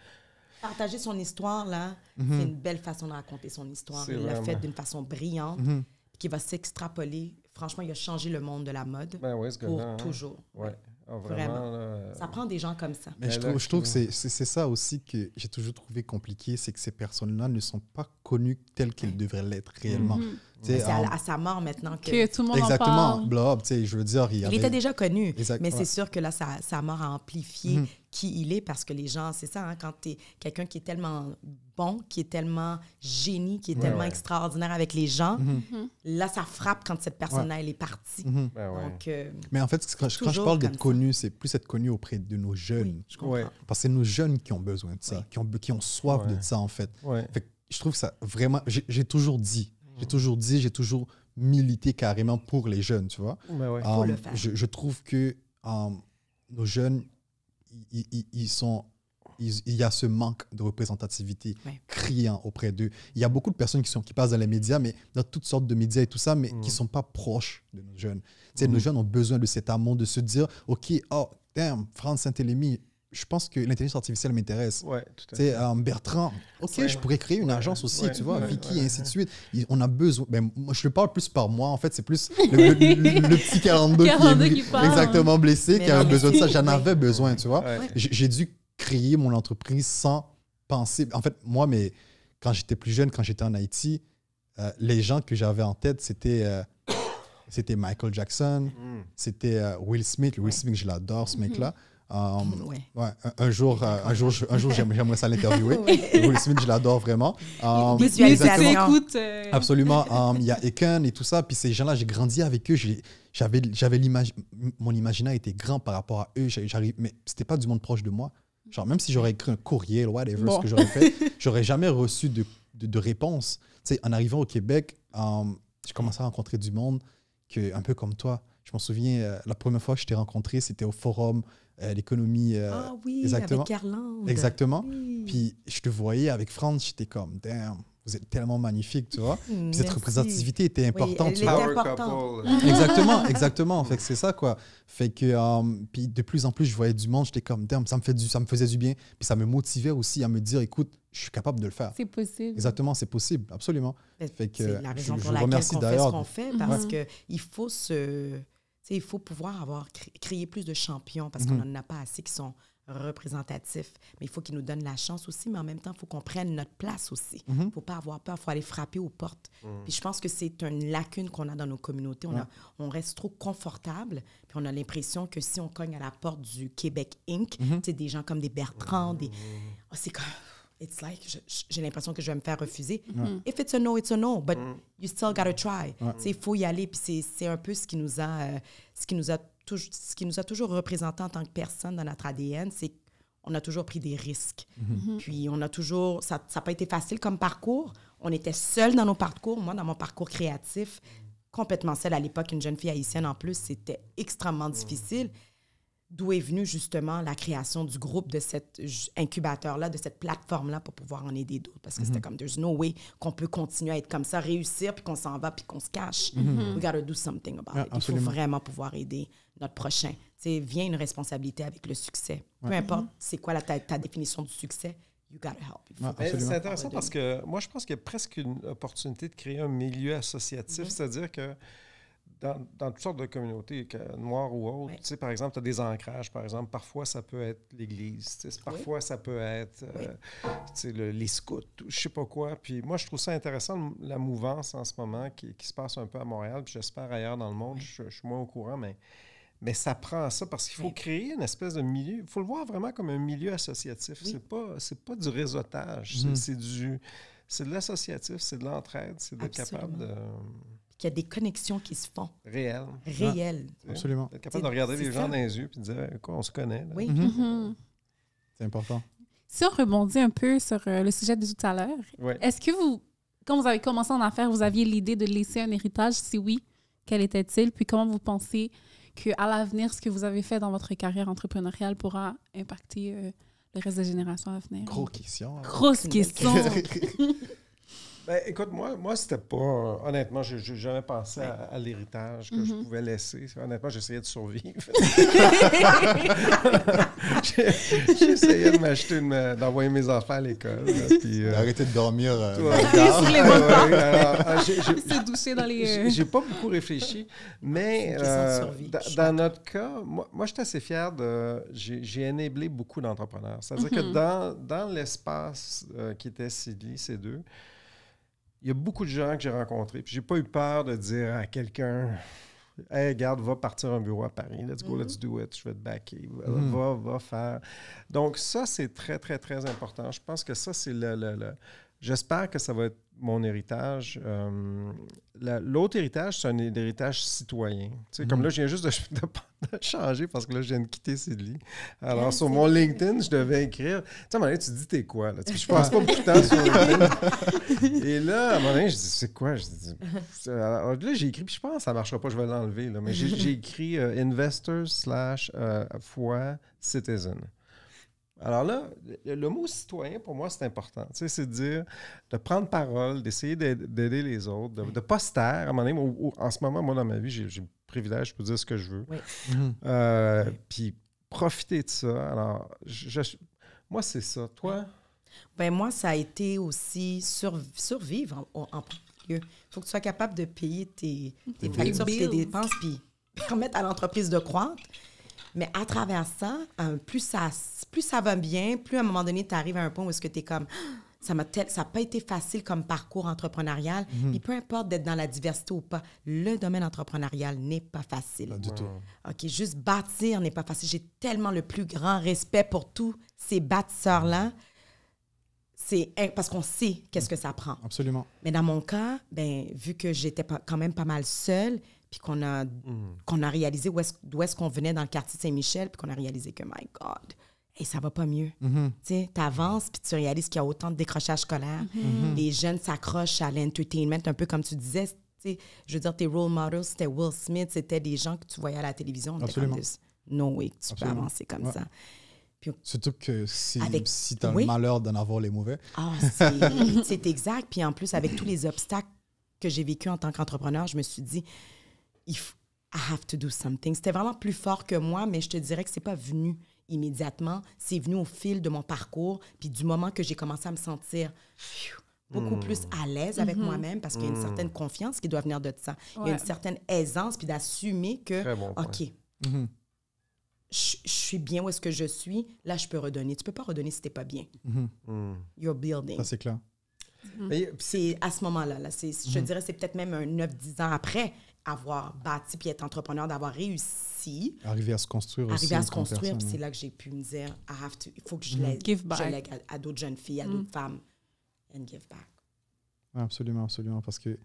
Partager son histoire, là, mhm. c'est une belle façon de raconter son histoire. Il l'a fait d'une façon brillante, mhm. qui va s'extrapoler. Franchement, il a changé le monde de la mode ben pour hein. toujours. Ouais. Ah, vraiment. Euh, ça prend des gens comme ça. Mais, je, trouve, je, trouve, que c'est ça aussi que j'ai toujours trouvé compliqué, c'est que ces personnes-là ne sont pas connues telles qu'elles devraient l'être réellement. Mhm. C'est à, sa mort maintenant que, tout le monde Exactement, en parle. Blob, je veux dire. Il, était déjà connu, mais c'est sûr que là, sa, mort a amplifié qui il est parce que les gens, c'est ça, hein, quand tu es quelqu'un qui est tellement bon, qui est tellement génie, qui est tellement extraordinaire avec les gens, mhm. Mhm. là, ça frappe quand cette personne-là, elle est partie. Mhm. Ben Donc, euh, Mais en fait, quand, je parle d'être connu, c'est plus être connu auprès de nos jeunes. parce que c'est nos jeunes qui ont besoin de ça, qui, ont, qui ont soif de ça, en fait. je trouve ça vraiment... J'ai toujours dit, j'ai toujours dit, j'ai toujours milité carrément pour les jeunes, tu vois. Ben um, le faire. Je, trouve que um, nos jeunes ils, sont il y a ce manque de représentativité criant auprès d'eux. Il y a beaucoup de personnes qui, sont, qui passent dans les médias, mais dans toutes sortes de médias et tout ça, mais qui ne mm. sont pas proches de nos jeunes. Mmh. Nos jeunes ont besoin de cet amont, de se dire, OK, oh, damn, France Saint-Élémy, je pense que l'intelligence artificielle m'intéresse. Ouais, sais, euh, Bertrand. Ok, je pourrais créer une agence aussi, tu vois, Vicky et ainsi de suite. on a besoin. Ben, je le parle plus par moi, en fait. C'est plus le, petit 42, qui, parle, exactement blessé qui a besoin de ça. J'en avais besoin, tu vois. J'ai dû créer mon entreprise sans penser. En fait, moi, mais quand j'étais plus jeune, quand j'étais en Haïti, euh, les gens que j'avais en tête, c'était. Euh, c'était Michael Jackson, hmm. c'était Will Smith. Will Smith, je l'adore, ce mec-là. Euh, mm, ouais. un, jour, un jour, euh, un jour j'aimerais ça l'interviewer. Will je l'adore vraiment. Euh, écoute, Absolument. il y a Eken et tout ça. Puis ces gens-là, j'ai grandi avec eux. J'avais, j'avais l'image, mon imaginaire était grand par rapport à eux. J'arrive, mais c'était pas du monde proche de moi. Genre, même si j'aurais écrit un courrier whatever, ce que j'aurais fait, j'aurais jamais reçu de, de, réponse. en arrivant au Québec, j'ai commencé à rencontrer du monde que, un peu comme toi. Je m'en souviens, la première fois que je t'ai rencontré, c'était au forum euh, l'économie. Euh, ah exactement. avec Exactement. Puis je te voyais avec France, j'étais comme, damn vous êtes tellement magnifique, tu vois. Cette représentativité était importante. Oui, exactement, exactement. Fait que c'est ça, quoi. Fait que, euh, puis de plus en plus, je voyais du monde, j'étais comme, damn, ça me, fait du, ça me faisait du bien. Puis ça me motivait aussi à me dire, écoute, je suis capable de le faire. C'est possible. Exactement, c'est possible, absolument. Fait que, la je, pour je laquelle on fait ce qu'on fait, parce que qu'il faut se il faut pouvoir avoir créer plus de champions parce qu'on n'en mhm. a pas assez qui sont représentatifs. Mais il faut qu'ils nous donnent la chance aussi, mais en même temps, il faut qu'on prenne notre place aussi. Mhm. Il ne faut pas avoir peur, il faut aller frapper aux portes. Mhm. Puis je pense que c'est une lacune qu'on a dans nos communautés. On, on reste trop confortable, puis on a l'impression que si on cogne à la porte du Québec Inc., c'est des gens comme des Bertrand, des... Ah, c'est comme it's like, j'ai l'impression que je vais me faire refuser. Mm. Mm. If it's a no, it's a no, but mm. you still to try. Il faut y aller, puis c'est un peu ce qui nous a, euh, ce qui nous a toujours, ce qui nous a toujours représenté en tant que personne dans notre ADN, c'est on a toujours pris des risques. Mm-hmm. Mm-hmm. Mm-hmm. Puis on a toujours, ça n'a pas été facile comme parcours. On était seul dans nos parcours. Moi, dans mon parcours créatif, complètement seul à l'époque, une jeune fille haïtienne en plus, c'était extrêmement difficile d'où est venue justement la création du groupe, de cet incubateur-là, de cette plateforme-là pour pouvoir en aider d'autres. Parce que c'était mhm. comme, there's no way qu'on peut continuer à être comme ça, réussir, puis qu'on s'en va, puis qu'on se cache. Mhm. Mhm. We gotta do something about ah, it. Il faut vraiment pouvoir aider notre prochain. Tu sais, vient une responsabilité avec le succès. Peu importe, c'est quoi la, ta, définition du succès, you gotta help. Ah, c'est intéressant parce que moi, je pense qu'il y a presque une opportunité de créer un milieu associatif, c'est-à-dire que dans, toutes sortes de communautés, noires ou autres, tu sais, par exemple, tu as des ancrages, par exemple. Parfois, ça peut être l'Église. parfois, ça peut être euh, les scouts, je sais pas quoi. Puis moi, je trouve ça intéressant, la mouvance en ce moment qui, se passe un peu à Montréal, puis j'espère ailleurs dans le monde. Je, suis moins au courant, mais, ça prend ça parce qu'il faut créer une espèce de milieu. Il faut le voir vraiment comme un milieu associatif. C'est pas, pas du réseautage. Mhm. C'est du... C'est de l'associatif, c'est de l'entraide, c'est d'être capable de... Il y a des connexions qui se font. Réelles. Réelles. Ah, absolument. Être capable de regarder les gens dans les yeux et de dire, on se connaît. Oui. Mhm. Mm-hmm. C'est important. Si on rebondit un peu sur euh, le sujet de tout à l'heure, est-ce que vous, quand vous avez commencé en affaires, vous aviez l'idée de laisser un héritage? Si oui, quel était-il? Puis comment vous pensez qu'à l'avenir, ce que vous avez fait dans votre carrière entrepreneuriale pourra impacter euh, le reste des générations à venir? Hein. Grosse question. Grosse question. Ben, écoute, moi, moi c'était pas. Euh, honnêtement, je n'ai jamais pensé à, l'héritage que je mm-hmm. pouvais laisser. Honnêtement, j'essayais de survivre. j'essayais de m'acheter, euh, d'envoyer mes enfants à l'école. Euh, Arrêter de dormir. J'ai pas beaucoup réfléchi, mais dans notre cas, moi, moi assez fier de. J'ai enablé beaucoup d'entrepreneurs. C'est-à-dire que mm-hmm. dans, dans l'espace qui était Sidley, ces deux, il y a beaucoup de gens que j'ai rencontrés, puis j'ai pas eu peur de dire à quelqu'un Hey, garde, va partir un bureau à Paris, let's go, let's mhm. do it, je vais te backer, va, mhm. va, faire. Donc, ça, c'est très, très, très important. Je pense que ça, c'est le, le, J'espère que ça va être mon héritage. Euh, l'autre héritage, c'est un héritage citoyen. sais, Comme mm. là, je viens juste de, changer parce que là, je viens de quitter Sidley. Alors, sur mon LinkedIn, je devais écrire. Tu sais, à tu dis, t'es quoi? Là? Je passe pas beaucoup de temps sur LinkedIn. Et là, à un moment donné, je dis, c'est quoi? Je dis, là, j'ai écrit, puis je pense que ça marchera pas, je vais l'enlever. Mais j'ai écrit investors euh, investor slash euh, fois citizen. Alors là, le, mot citoyen, pour moi, c'est important. c'est dire, de prendre parole, d'essayer d'aider les autres, de ne pas se taire. À un moment donné, en ce moment, moi, dans ma vie, j'ai le privilège, de dire ce que je veux. Mhm. Euh, puis profiter de ça. Alors, moi, c'est ça. Toi? Ben moi, ça a été aussi survivre en, premier Il faut que tu sois capable de payer tes, tes factures, tes dépenses, puis permettre à l'entreprise de croître, mais à travers ça, euh, plus, ça plus ça va bien, plus à un moment donné, tu arrives à un point où ce que tu es comme ah, ça m'a n'a pas été facile comme parcours entrepreneurial. et mhm. peu importe d'être dans la diversité ou pas, le domaine entrepreneurial n'est pas facile. du tout. OK, juste bâtir n'est pas facile. J'ai tellement le plus grand respect pour tous ces bâtisseurs-là. C'est parce qu'on sait qu'est-ce mhm. que ça prend. Absolument. Mais dans mon cas, ben, vu que j'étais quand même pas mal seule, puis qu'on a, hmm. qu'on a réalisé où est-ce, d'où est-ce qu'on venait dans le quartier de Saint-Michel, puis qu'on a réalisé que, my God, et hey, ça va pas mieux. Mm-hmm. Tu avances, puis tu réalises qu'il y a autant de décrochage scolaire. Mm-hmm. Mm-hmm. Les jeunes s'accrochent à l'entertainment, un peu comme tu disais. Je veux dire, tes role models, c'était Will Smith, c'était des gens que tu voyais à la télévision. non Absolument. tu peux avancer comme ça. Surtout que c'est le malheur d'en avoir les mauvais. Ah, c'est exact. Puis en plus, avec tous les obstacles que j'ai vécu en tant qu'entrepreneur, je me suis dit, I have to do something. C'était vraiment plus fort que moi, mais je te dirais que c'est pas venu immédiatement. C'est venu au fil de mon parcours, puis du moment que j'ai commencé à me sentir beaucoup hmm. plus à l'aise avec mm-hmm. moi-même, parce qu'il y a une hmm. certaine confiance qui doit venir de ça. Il y a une certaine aisance, puis d'assumer que, OK, mm-hmm. je, suis bien où est-ce que je suis, là, je peux redonner. Tu peux pas redonner si t'es pas bien. Mm-hmm. Mm. You're building. Ça, c'est clair. C'est à ce moment-là. Là, je dirais, c'est peut-être même un 9-10 ans après avoir bâti puis être entrepreneur, d'avoir réussi. Arriver à se construire arriver aussi. Arriver à se construire. c'est là que j'ai pu me dire, I have to, il faut que je mm. à, à d'autres jeunes filles, à mm. d'autres femmes, and give back. Absolument, absolument. Parce que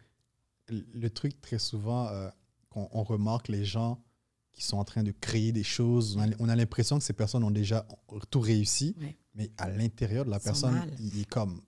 le truc, très souvent, euh, qu'on on remarque les gens qui sont en train de créer des choses, on a, l'impression que ces personnes ont déjà tout réussi, mais à l'intérieur de la personne, il est comme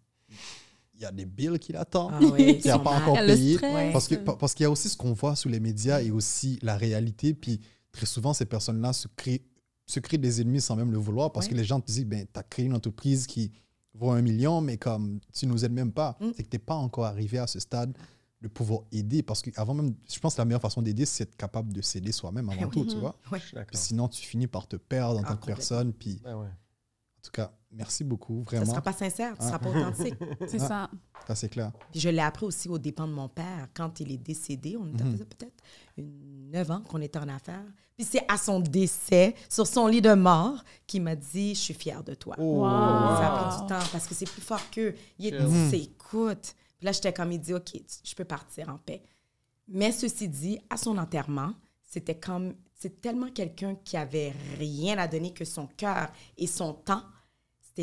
ah il y a des billes qui l'attendent, qui n'a pas encore payé. parce qu'il parce qu'il y a aussi ce qu'on voit sous les médias et aussi la réalité. Puis très souvent, ces personnes-là se créent, se des ennemis sans même le vouloir parce que les gens te disent ben, Tu as créé une entreprise qui vaut un million, mais comme tu ne nous aides même pas, mm. c'est que tu n'es pas encore arrivé à ce stade de pouvoir aider. Parce avant même, je pense que la meilleure façon d'aider, c'est d'être capable de s'aider soi-même avant eh tout, tu vois. sinon, tu finis par te perdre en ah, tant que personne. Puis, ben En tout cas, merci beaucoup, vraiment. Ça ne sera pas sincère, tu ne ah. seras pas authentique. C'est ah, ça. Ça, c'est clair. Puis je l'ai appris aussi aux dépens de mon père. Quand il est décédé, on était mhm. peut-être 9 ans qu'on était en affaires. Puis c'est à son décès, sur son lit de mort, qu'il m'a dit Je suis fière de toi. Oh, ça a pris du temps parce que c'est plus fort qu'eux. Il dit mhm. écoute. Puis là, j'étais comme, il dit OK, je peux partir en paix. Mais ceci dit, à son enterrement, c'était comme c'est tellement quelqu'un qui avait rien à donner que son cœur et son temps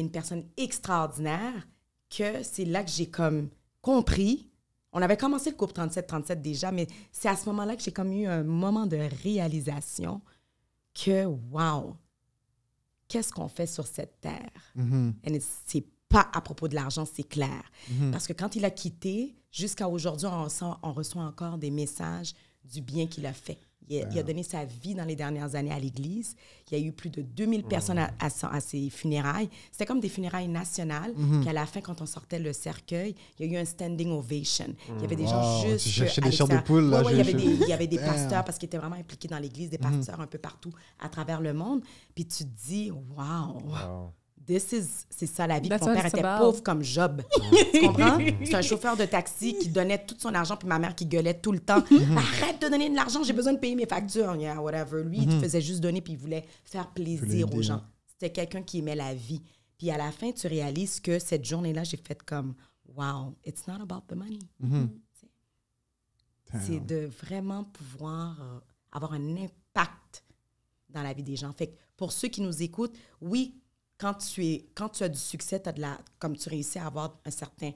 une personne extraordinaire que c'est là que j'ai comme compris. On avait commencé le couple 37-37 déjà, mais c'est à ce moment-là que j'ai comme eu un moment de réalisation que, wow, qu'est-ce qu'on fait sur cette terre? et mm-hmm. C'est pas à propos de l'argent, c'est clair. Mm-hmm. Parce que quand il a quitté, jusqu'à aujourd'hui, on, on, reçoit encore des messages du bien qu'il a fait. Il a, donné sa vie dans les dernières années à l'Église. Il y a eu plus de 2000 personnes à, ses funérailles. C'était comme des funérailles nationales. qu'à mm-hmm. la fin, quand on sortait le cercueil, il y a eu un standing ovation. Il y avait des gens juste. Tu cherchais des chairs de poule, là. il, y avait des, pasteurs, parce qu'ils étaient vraiment impliqués dans l'Église, des mm-hmm. pasteurs un peu partout à travers le monde. Puis tu te dis, waouh! c'est ça la vie. Mon père était pauvre comme Job. tu comprends? C'est un chauffeur de taxi qui donnait tout son argent, puis ma mère qui gueulait tout le temps. Mm-hmm. Arrête de donner de l'argent, j'ai besoin de payer mes factures. Yeah, whatever. Lui, il mm-hmm. faisait juste donner, puis il voulait faire plaisir aux gens. Hein. C'était quelqu'un qui aimait la vie. Puis à la fin, tu réalises que cette journée-là, j'ai fait comme Wow, it's not about the money. Mm-hmm. C'est de vraiment pouvoir euh, avoir un impact dans la vie des gens. Fait pour ceux qui nous écoutent, oui, quand tu, es, quand tu as du succès, as de la, comme tu réussis à avoir un certain,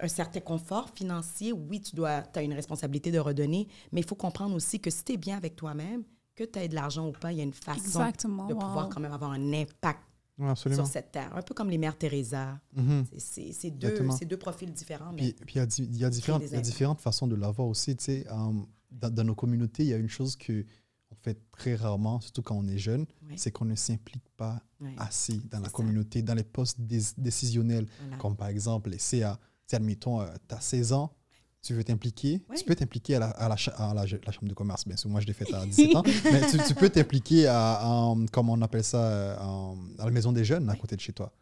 un certain confort financier, oui, tu dois, as une responsabilité de redonner, mais il faut comprendre aussi que si tu es bien avec toi-même, que tu aies de l'argent ou pas, il y a une façon de pouvoir quand même avoir un impact sur cette terre. Un peu comme les mères Teresa. Mm-hmm. C'est deux, deux, profils différents. puis, il, y a, différentes façons de l'avoir aussi. Tu sais, um, dans, nos communautés, il y a une chose que fait très rarement, surtout quand on est jeune, c'est qu'on ne s'implique pas assez dans la communauté, dans les postes décisionnels, comme par exemple les CA. Si, admettons, tu as 16 ans, tu veux t'impliquer, tu peux t'impliquer à, la, à, la, chambre de commerce, bien sûr, moi je l'ai fait à 17 ans, mais tu, peux t'impliquer à, comment on appelle ça, euh, à la maison des jeunes à côté de chez toi.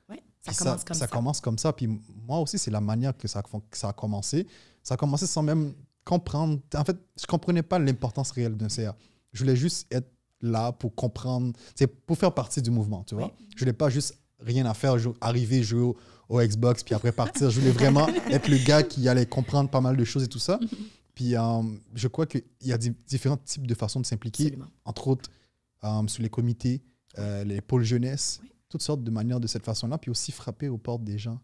Ça, commence comme ça, Puis moi aussi, c'est la manière que ça, que ça a commencé. Ça a commencé sans même comprendre. En fait, je ne comprenais pas l'importance réelle d'un CA. Je voulais juste être là pour comprendre, c'est pour faire partie du mouvement, tu vois. Je voulais pas juste rien à faire, arriver, jouer au, Xbox, puis après partir. je voulais vraiment être le gars qui allait comprendre pas mal de choses et tout ça. Puis euh, je crois qu'il y a différents types de façons de s'impliquer, entre autres euh, sur les comités, euh, les pôles jeunesse, toutes sortes de manières de cette façon-là, puis aussi frapper aux portes des gens,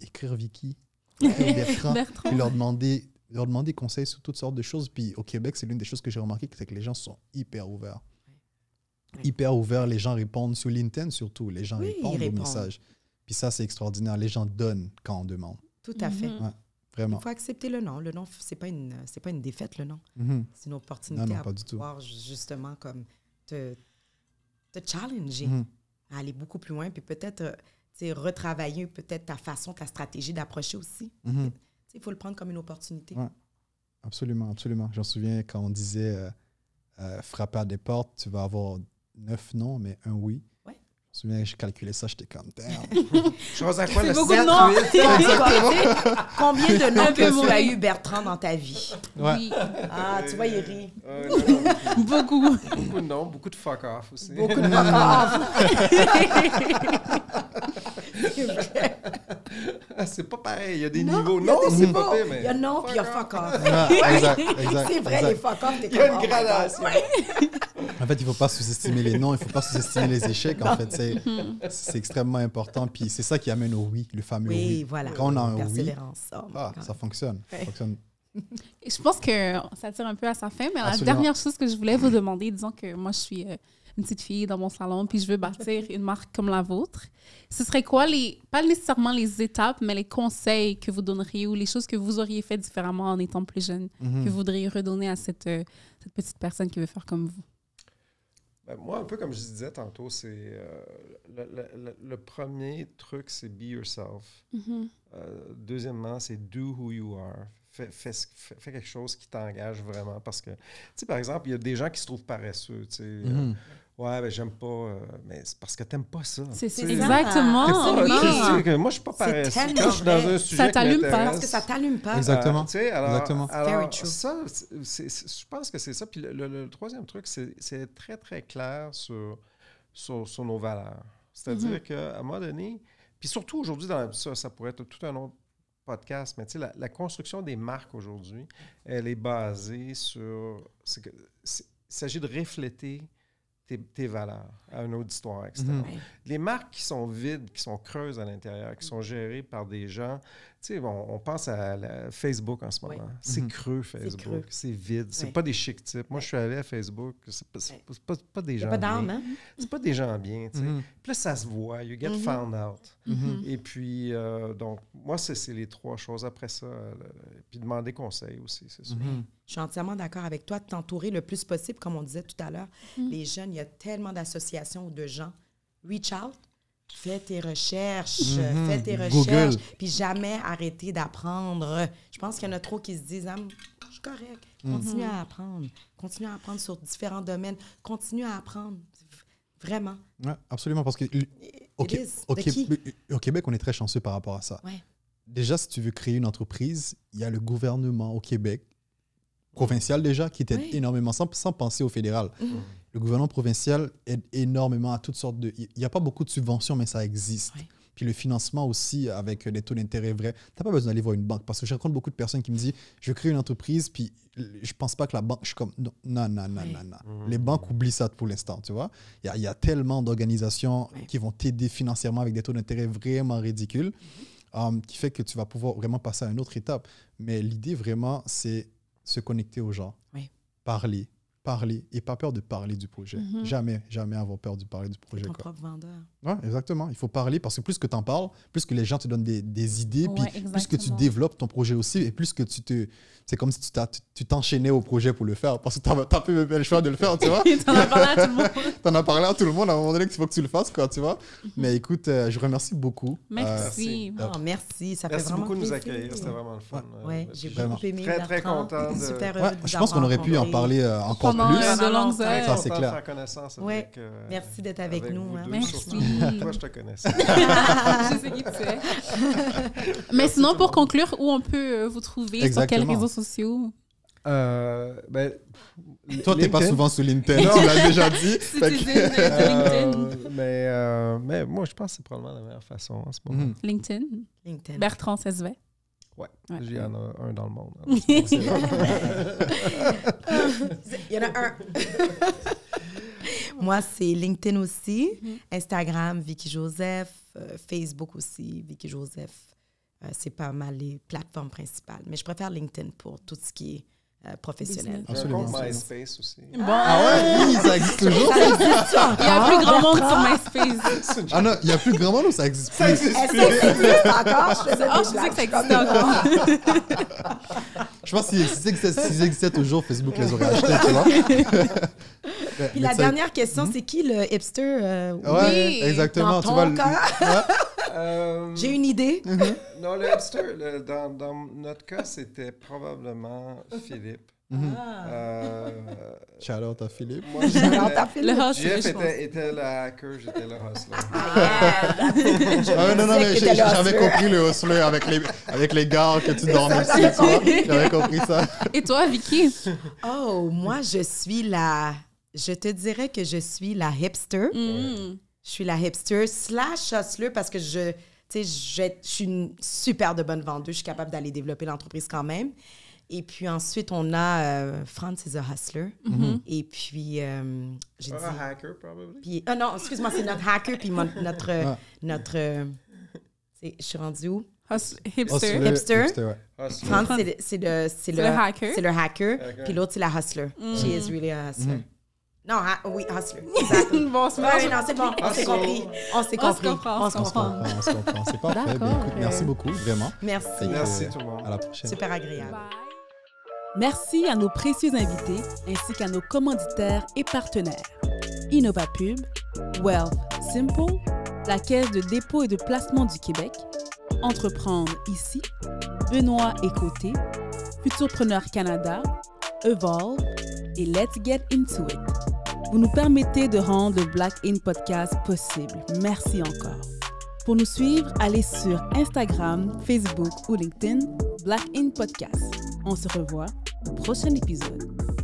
écrire Vicky, écrire Bertrand, Bertrand, puis leur demander leur demander conseil sur toutes sortes de choses. Puis au Québec, c'est l'une des choses que j'ai remarqué, c'est que les gens sont hyper ouverts. Hyper ouverts, les gens répondent sur LinkedIn surtout, les gens répondent, aux messages. Puis ça, c'est extraordinaire. Les gens donnent quand on demande. Tout à fait. vraiment. Il faut accepter le non. Le non, ce n'est pas, une, pas une défaite, le non. Mm-hmm. C'est une opportunité non, non, à pas du pouvoir tout. justement comme te, te challenger, mm-hmm. à aller beaucoup plus loin, puis peut-être euh, retravailler peut-être ta façon, ta stratégie d'approcher aussi. Mm-hmm il faut le prendre comme une opportunité. Ouais. Absolument, absolument. J'en souviens quand on disait euh, euh, frapper à des portes, tu vas avoir neuf non, mais un oui. Je me souviens, j'ai calculé ça, j'étais comme, damn. Chose quoi beaucoup de non. Combien de noms que tu as eu, Bertrand, dans ta vie? Oui. Ah, tu vois, il rit. beaucoup. Beaucoup de noms, beaucoup de fuck off aussi. Beaucoup de fuck off. Ah, c'est pas pareil. Il y a des niveaux. Non, c'est pas Mais... Il y a non, puis il y a fuck off. Ah, c'est vrai, les fuck off, Il y a une gradation. en fait, il ne faut pas sous-estimer les noms, il ne faut pas sous-estimer les échecs. En fait, c'est, extrêmement important. Puis c'est ça qui amène au oui, le fameux oui. Voilà. Quand on a un oui, oh ah, ça fonctionne. je pense que ça tire un peu à sa fin, mais la dernière chose que je voulais vous demander, disons que moi, je suis euh, une petite fille dans mon salon, puis je veux bâtir une marque comme la vôtre, ce serait quoi les, pas nécessairement les étapes, mais les conseils que vous donneriez ou les choses que vous auriez fait différemment en étant plus jeune, mhm. que vous voudriez redonner à cette, euh, cette petite personne qui veut faire comme vous? Ben, moi, un peu comme je disais tantôt, c'est euh, le, premier truc, c'est be yourself. Mhm. Euh, deuxièmement, c'est do who you are. Fais, fais, quelque chose qui t'engage vraiment. Parce que, tu sais, par exemple, il y a des gens qui se trouvent paresseux. Tu sais, mhm. Ouais, mais ben, j'aime pas. Euh, mais c'est parce que t'aimes pas ça. Exactement. Ah, moi, je suis pas pareil. Quand je suis dans un sujet. Ça t'allume Parce que ça t'allume pas. Exactement. tu sais, alors, ça, je pense que c'est ça. Puis le, troisième truc, c'est, très, très clair sur, nos valeurs. C'est-à-dire mm-hmm. que à qu'à un moment donné, puis surtout aujourd'hui, dans ça, pourrait être tout un autre podcast, mais tu sais, la, construction des marques aujourd'hui, elle est basée sur. il s'agit de refléter tes, valeurs à un auditoire histoire, etc. Mm-hmm. Les marques qui sont vides, qui sont creuses à l'intérieur, qui sont gérées par des gens on, on, pense à Facebook en ce moment. Mhm. C'est creux, Facebook. C'est vide. C'est pas des chic types. Moi, je suis allé à Facebook. C'est pas, pas, des gens bien. Hein? C'est pas des gens bien. tu mhm. Puis là, ça se voit. You get mhm. found out. Et puis, euh, donc, moi, c'est les trois choses. Après ça, euh, puis demander conseil aussi, c'est sûr. Je suis entièrement d'accord avec toi de t'entourer le plus possible, comme on disait tout à l'heure. Les jeunes, il y a tellement d'associations ou de gens. Reach out, fais tes recherches, euh, mhm. fais tes recherches, puis jamais arrêter d'apprendre. Je pense qu'il y en a trop qui se disent, ah, je suis correct, mhm. continue à apprendre, continue à apprendre sur différents domaines, continue à apprendre, vraiment. absolument, parce que au, au, Québec, on est très chanceux par rapport à ça. Déjà, si tu veux créer une entreprise, il y a le gouvernement au Québec provincial déjà qui t'aide énormément, sans, penser au fédéral. Mhm le gouvernement provincial aide énormément à toutes sortes de... Il n'y a pas beaucoup de subventions, mais ça existe. Puis le financement aussi avec des taux d'intérêt vrais. Tu n'as pas besoin d'aller voir une banque parce que je rencontre beaucoup de personnes qui me disent je crée une entreprise, puis je pense pas que la banque. Je suis comme non, non, non, non, non. Mmh. Les banques oublient ça pour l'instant, tu vois. Il y, a tellement d'organisations qui vont t'aider financièrement avec des taux d'intérêt vraiment ridicules, mmh. um, qui fait que tu vas pouvoir vraiment passer à une autre étape. Mais l'idée vraiment, c'est se connecter aux gens, parler, parler et pas peur de parler du projet. Mhm. Jamais, jamais avoir peur de parler du projet. Ton propre vendeur. Ouais, exactement. Il faut parler parce que plus que tu en parles, plus que les gens te donnent des, idées, puis plus que tu développes ton projet aussi, et plus que tu te. C'est comme si tu t'enchaînais au projet pour le faire parce que tu n'as pas le choix de le faire, tu vois. tu en as parlé à tout le monde. tu as parlé à tout le monde à un moment donné qu'il faut que tu le fasses, quoi, tu vois. Mhm. Mais écoute, euh, je remercie beaucoup. Euh, oh, merci. merci. Ça merci fait beaucoup de nous accueillir. C'était vraiment le fun. Ouais, j'ai beaucoup aimé. Très, très content. Je pense qu'on aurait pu en parler euh, encore de longues heures. Ça, c'est clair. Faire connaissance avec, euh, Merci d'être avec, nous. Hein. Merci. Toi, je te connais. je sais qui tu es. Mais sinon, pour conclure, où on peut euh, vous trouver Sur quels réseaux sociaux euh, ben, Toi, t'es pas souvent sur LinkedIn, non, on l'a déjà dit. si que, euh, mais, euh, mais moi, je pense que c'est probablement la meilleure façon en ce moment. Mm. LinkedIn. LinkedIn. Bertrand S.V. Ouais, y en a un, dans le monde. Il y en a un. Moi, c'est LinkedIn aussi, mm-hmm. Instagram, Vicky Joseph, euh, Facebook aussi, Vicky Joseph. Euh, c'est pas mal les plateformes principales. Mais je préfère LinkedIn pour tout ce qui est euh, professionnel. Absolument. MySpace aussi. Bon. Ah ouais, ah oui, ça existe toujours. Ça il y a plus grand monde sur MySpace. Ah non, il y a plus grand monde ou ça existe plus? Ça existe plus. c'est encore? Je faisais oh, je sais que ça existe encore. je pense que s'ils existaient toujours, Facebook les aurait achetés, tu vois. Puis la dernière question, hmm? c'est qui le hipster? Euh, oui, exactement. tu vois, euh, j'ai une idée. Mhm. non, le hipster », dans, notre cas, c'était probablement Philippe. Mm à Philippe. Moi, à Philippe. Le était, était, hacker, j'étais le hustler. Ah, ah non, non, mais j'avais compris le hustler avec les, avec les gars que tu dormais J'avais compris ça. Et toi, Vicky? Oh, moi, je suis la. Je te dirais que je suis la hipster. Mm je suis la hipster slash hustler parce que je, je suis une super de bonne vendeuse. Je suis capable d'aller développer l'entreprise quand même. Et puis ensuite, on a euh, Franz is hustler. Mm-hmm. Mm-hmm. Et puis, euh, j'ai dit... un hacker, probablement. Puis, ah non, excuse-moi, c'est notre hacker, puis notre... Ah. notre euh, je suis rendue où? hipster. hipster. hipster Franz, c'est le, hacker. C'est le hacker. Puis l'autre, c'est la hustler. Mm. She is really a hustler. Mm-hmm. Non, hein, oui, Hustler. Ah, bon, c'est ah, bon, c'est bon. On s'est compris. On s'est compris. On se comprend. On se comprend. écoute, merci euh, beaucoup, vraiment. Merci. Merci euh, À la prochaine. Super agréable. Merci à nos précieux invités ainsi qu'à nos commanditaires et partenaires. InnovaPub, Wealth Simple, la Caisse de dépôt et de placement du Québec, Entreprendre ici, Benoît et Côté, Futurpreneur Canada, Evolve et Let's Get Into It. Vous nous permettez de rendre le Black In Podcast possible. Merci encore. Pour nous suivre, allez sur Instagram, Facebook ou LinkedIn, Black In Podcast. On se revoit au prochain épisode.